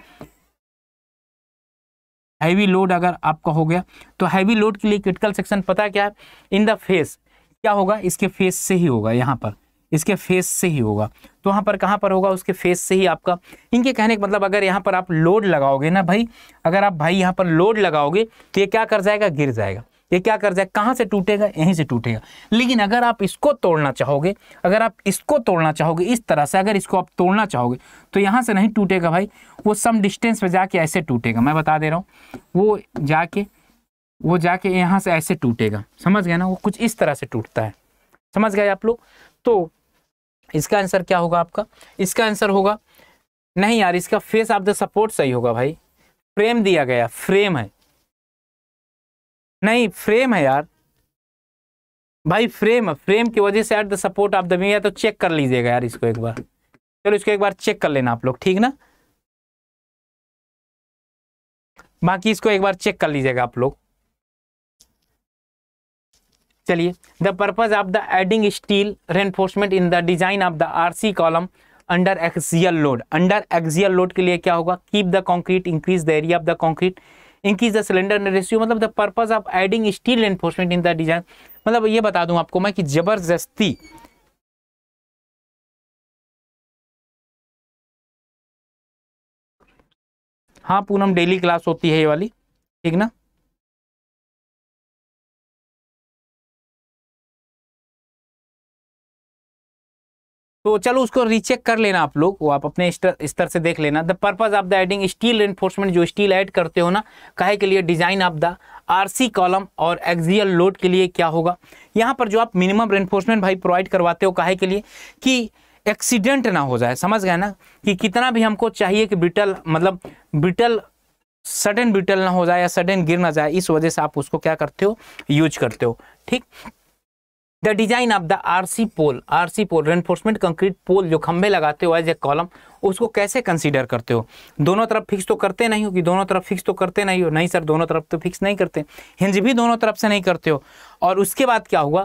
हैवी लोड अगर आपका हो गया तो हैवी लोड के लिए क्रिटिकल सेक्शन पता क्या है इन द फेस क्या होगा इसके फेस से ही होगा यहाँ पर इसके फेस से ही होगा तो वहाँ पर कहाँ पर होगा उसके फेस से ही आपका इनके कहने का मतलब अगर यहाँ पर आप लोड लगाओगे ना भाई अगर आप भाई यहाँ पर लोड लगाओगे तो ये क्या कर जाएगा गिर जाएगा ये क्या कर जाए कहाँ से टूटेगा यहीं से टूटेगा लेकिन अगर आप इसको तोड़ना चाहोगे अगर आप इसको तोड़ना चाहोगे इस तरह से अगर इसको आप तोड़ना चाहोगे तो यहाँ से नहीं टूटेगा भाई वो सम डिस्टेंस पे जाके ऐसे टूटेगा मैं बता दे रहा हूँ वो जाके वो जाके यहाँ से ऐसे टूटेगा समझ गया ना वो कुछ इस तरह से टूटता है समझ गए आप लोग तो इसका आंसर क्या होगा आपका इसका आंसर होगा नहीं यार इसका फेस ऑफ द सपोर्ट सही होगा भाई फ्रेम दिया गया फ्रेम है नहीं फ्रेम है यार भाई फ्रेम फ्रेम की वजह से at the support of the मी है तो चेक कर लीजिएगा यार इसको एक बार चलो इसको एक बार चेक कर लेना आप लोग ठीक ना बाकी इसको एक बार चेक कर लीजिएगा आप लोग चलिए the purpose of the adding steel reinforcement in the design of the RC column under axial load under axial load के लिए क्या होगा keep the concrete increase the area of the concrete increase the cylinder ratio मतलब the purpose of adding steel enforcement in the design मतलब ये बता दूं आपको मैं कि जबरदस्ती हाँ पूनम डेली क्लास होती है ये वाली ठीक ना तो चलो उसको रीचेक कर लेना आप लोग वो आप अपने स्तर से देख लेना the purpose of the adding steel enforcement जो स्टील ऐड करते हो ना कहे के लिए design of the RC column और एक्जियल लोड के लिए क्या होगा यहाँ पर जो आप मिनिमम एनफोर्समेंट भाई प्रोवाइड करवाते हो कहे के लिए कि एक्सीडेंट ना हो जाए समझ गए ना कि कितना भी हमको चाहिए कि बिटल मतलब बिटल सडन बिटल ना हो जाए या सडन गिर ना जाए इस वजह से आप उसको क्या करते हो यूज करते हो ठीक the design of the RC pole RC pole reinforcement concrete pole जो खंभे लगाते हो एज ए कॉलम उसको कैसे कंसीडर करते हो दोनों तरफ फिक्स तो करते नहीं हो कि दोनों तरफ फिक्स तो करते नहीं हो नहीं सर दोनों तरफ तो फिक्स नहीं करते हिंज भी दोनों तरफ से नहीं करते हो और उसके बाद क्या हुआ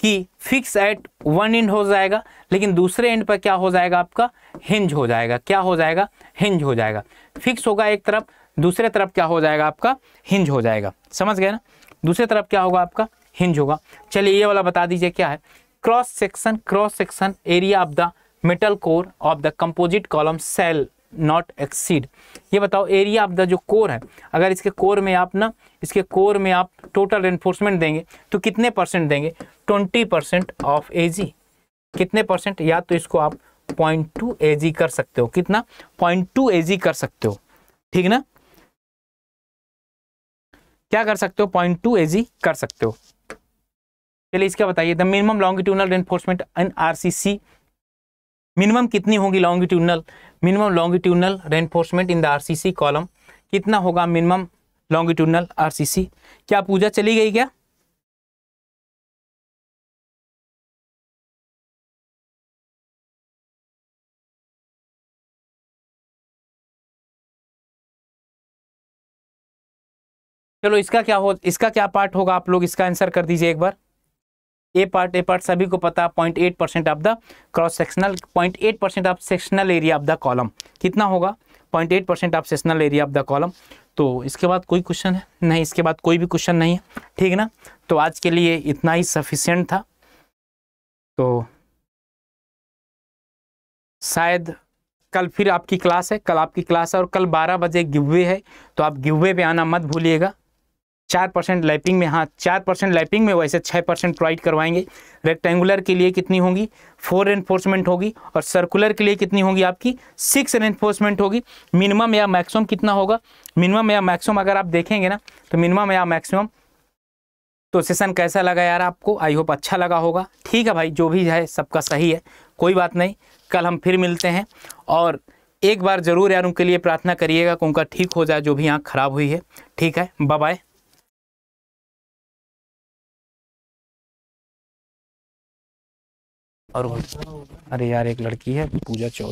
कि फिक्स एट वन एंड हो जाएगा लेकिन दूसरे एंड पर क्या हो जाएगा आपका हिंज हो जाएगा क्या हो जाएगा हिंज हो जाएगा फिक्स होगा एक तरफ दूसरे तरफ क्या हो जाएगा आपका हिंज हो जाएगा समझ गए ना दूसरे तरफ क्या होगा आपका हिंज होगा चलिए ये वाला बता दीजिए क्या है cross section cross section area of the metal core of the composite column shall not exceed ये बताओ एरिया ऑफ द जो कोर है अगर इसके कोर में आप ना इसके कोर में आप टोटल एनफोर्समेंट देंगे तो कितने परसेंट देंगे twenty percent of A G कितने परसेंट या तो इसको आप पॉइंट टू ए जी कर सकते हो कितना पॉइंट टू ए जी कर सकते हो ठीक ना क्या कर सकते हो पॉइंट टू ए जी कर सकते हो चलिए इसका बताइए the minimum longitudinal reinforcement in RCC minimum कितनी होगी longitudinal minimum longitudinal reinforcement in the RCC column कितना होगा मिनिमम लॉन्गिट्यूनल आरसीसी क्या पूजा चली गई क्या चलो इसका क्या हो इसका क्या पार्ट होगा आप लोग इसका आंसर कर दीजिए एक बार ए पार्ट ए पार्ट सभी को पता point eight percent of the cross sectional point eight percent of sectional area of the column कितना होगा point eight percent of sectional area of the column तो इसके बाद कोई क्वेश्चन है नहीं इसके बाद कोई भी क्वेश्चन नहीं है ठीक ना तो आज के लिए इतना ही सफिशेंट था तो शायद कल फिर आपकी क्लास है कल आपकी क्लास है और कल 12 बजे गिवे है तो आप गिवे पे आना मत भूलिएगा चार परसेंट लैपिंग में हाँ चार परसेंट लैपिंग में वैसे छः परसेंट प्रोवाइड करवाएंगे रेक्टेंगुलर के लिए कितनी होगी फोर एनफोर्समेंट होगी और सर्कुलर के लिए कितनी होगी आपकी सिक्स एनफोर्समेंट होगी मिनिमम या मैक्सिमम कितना होगा मिनिमम या मैक्सिमम अगर आप देखेंगे ना तो मिनिमम या मैक्सिमम तो सेशन कैसा लगा यार आपको आई होप अच्छा लगा होगा ठीक है भाई जो भी है सबका सही है कोई बात नहीं कल हम फिर मिलते हैं और एक बार ज़रूर यार उनके लिए प्रार्थना करिएगा कि उनका ठीक हो जाए जो भी आँख खराब हुई है ठीक है बाय और अरे यार एक लड़की है पूजा चौ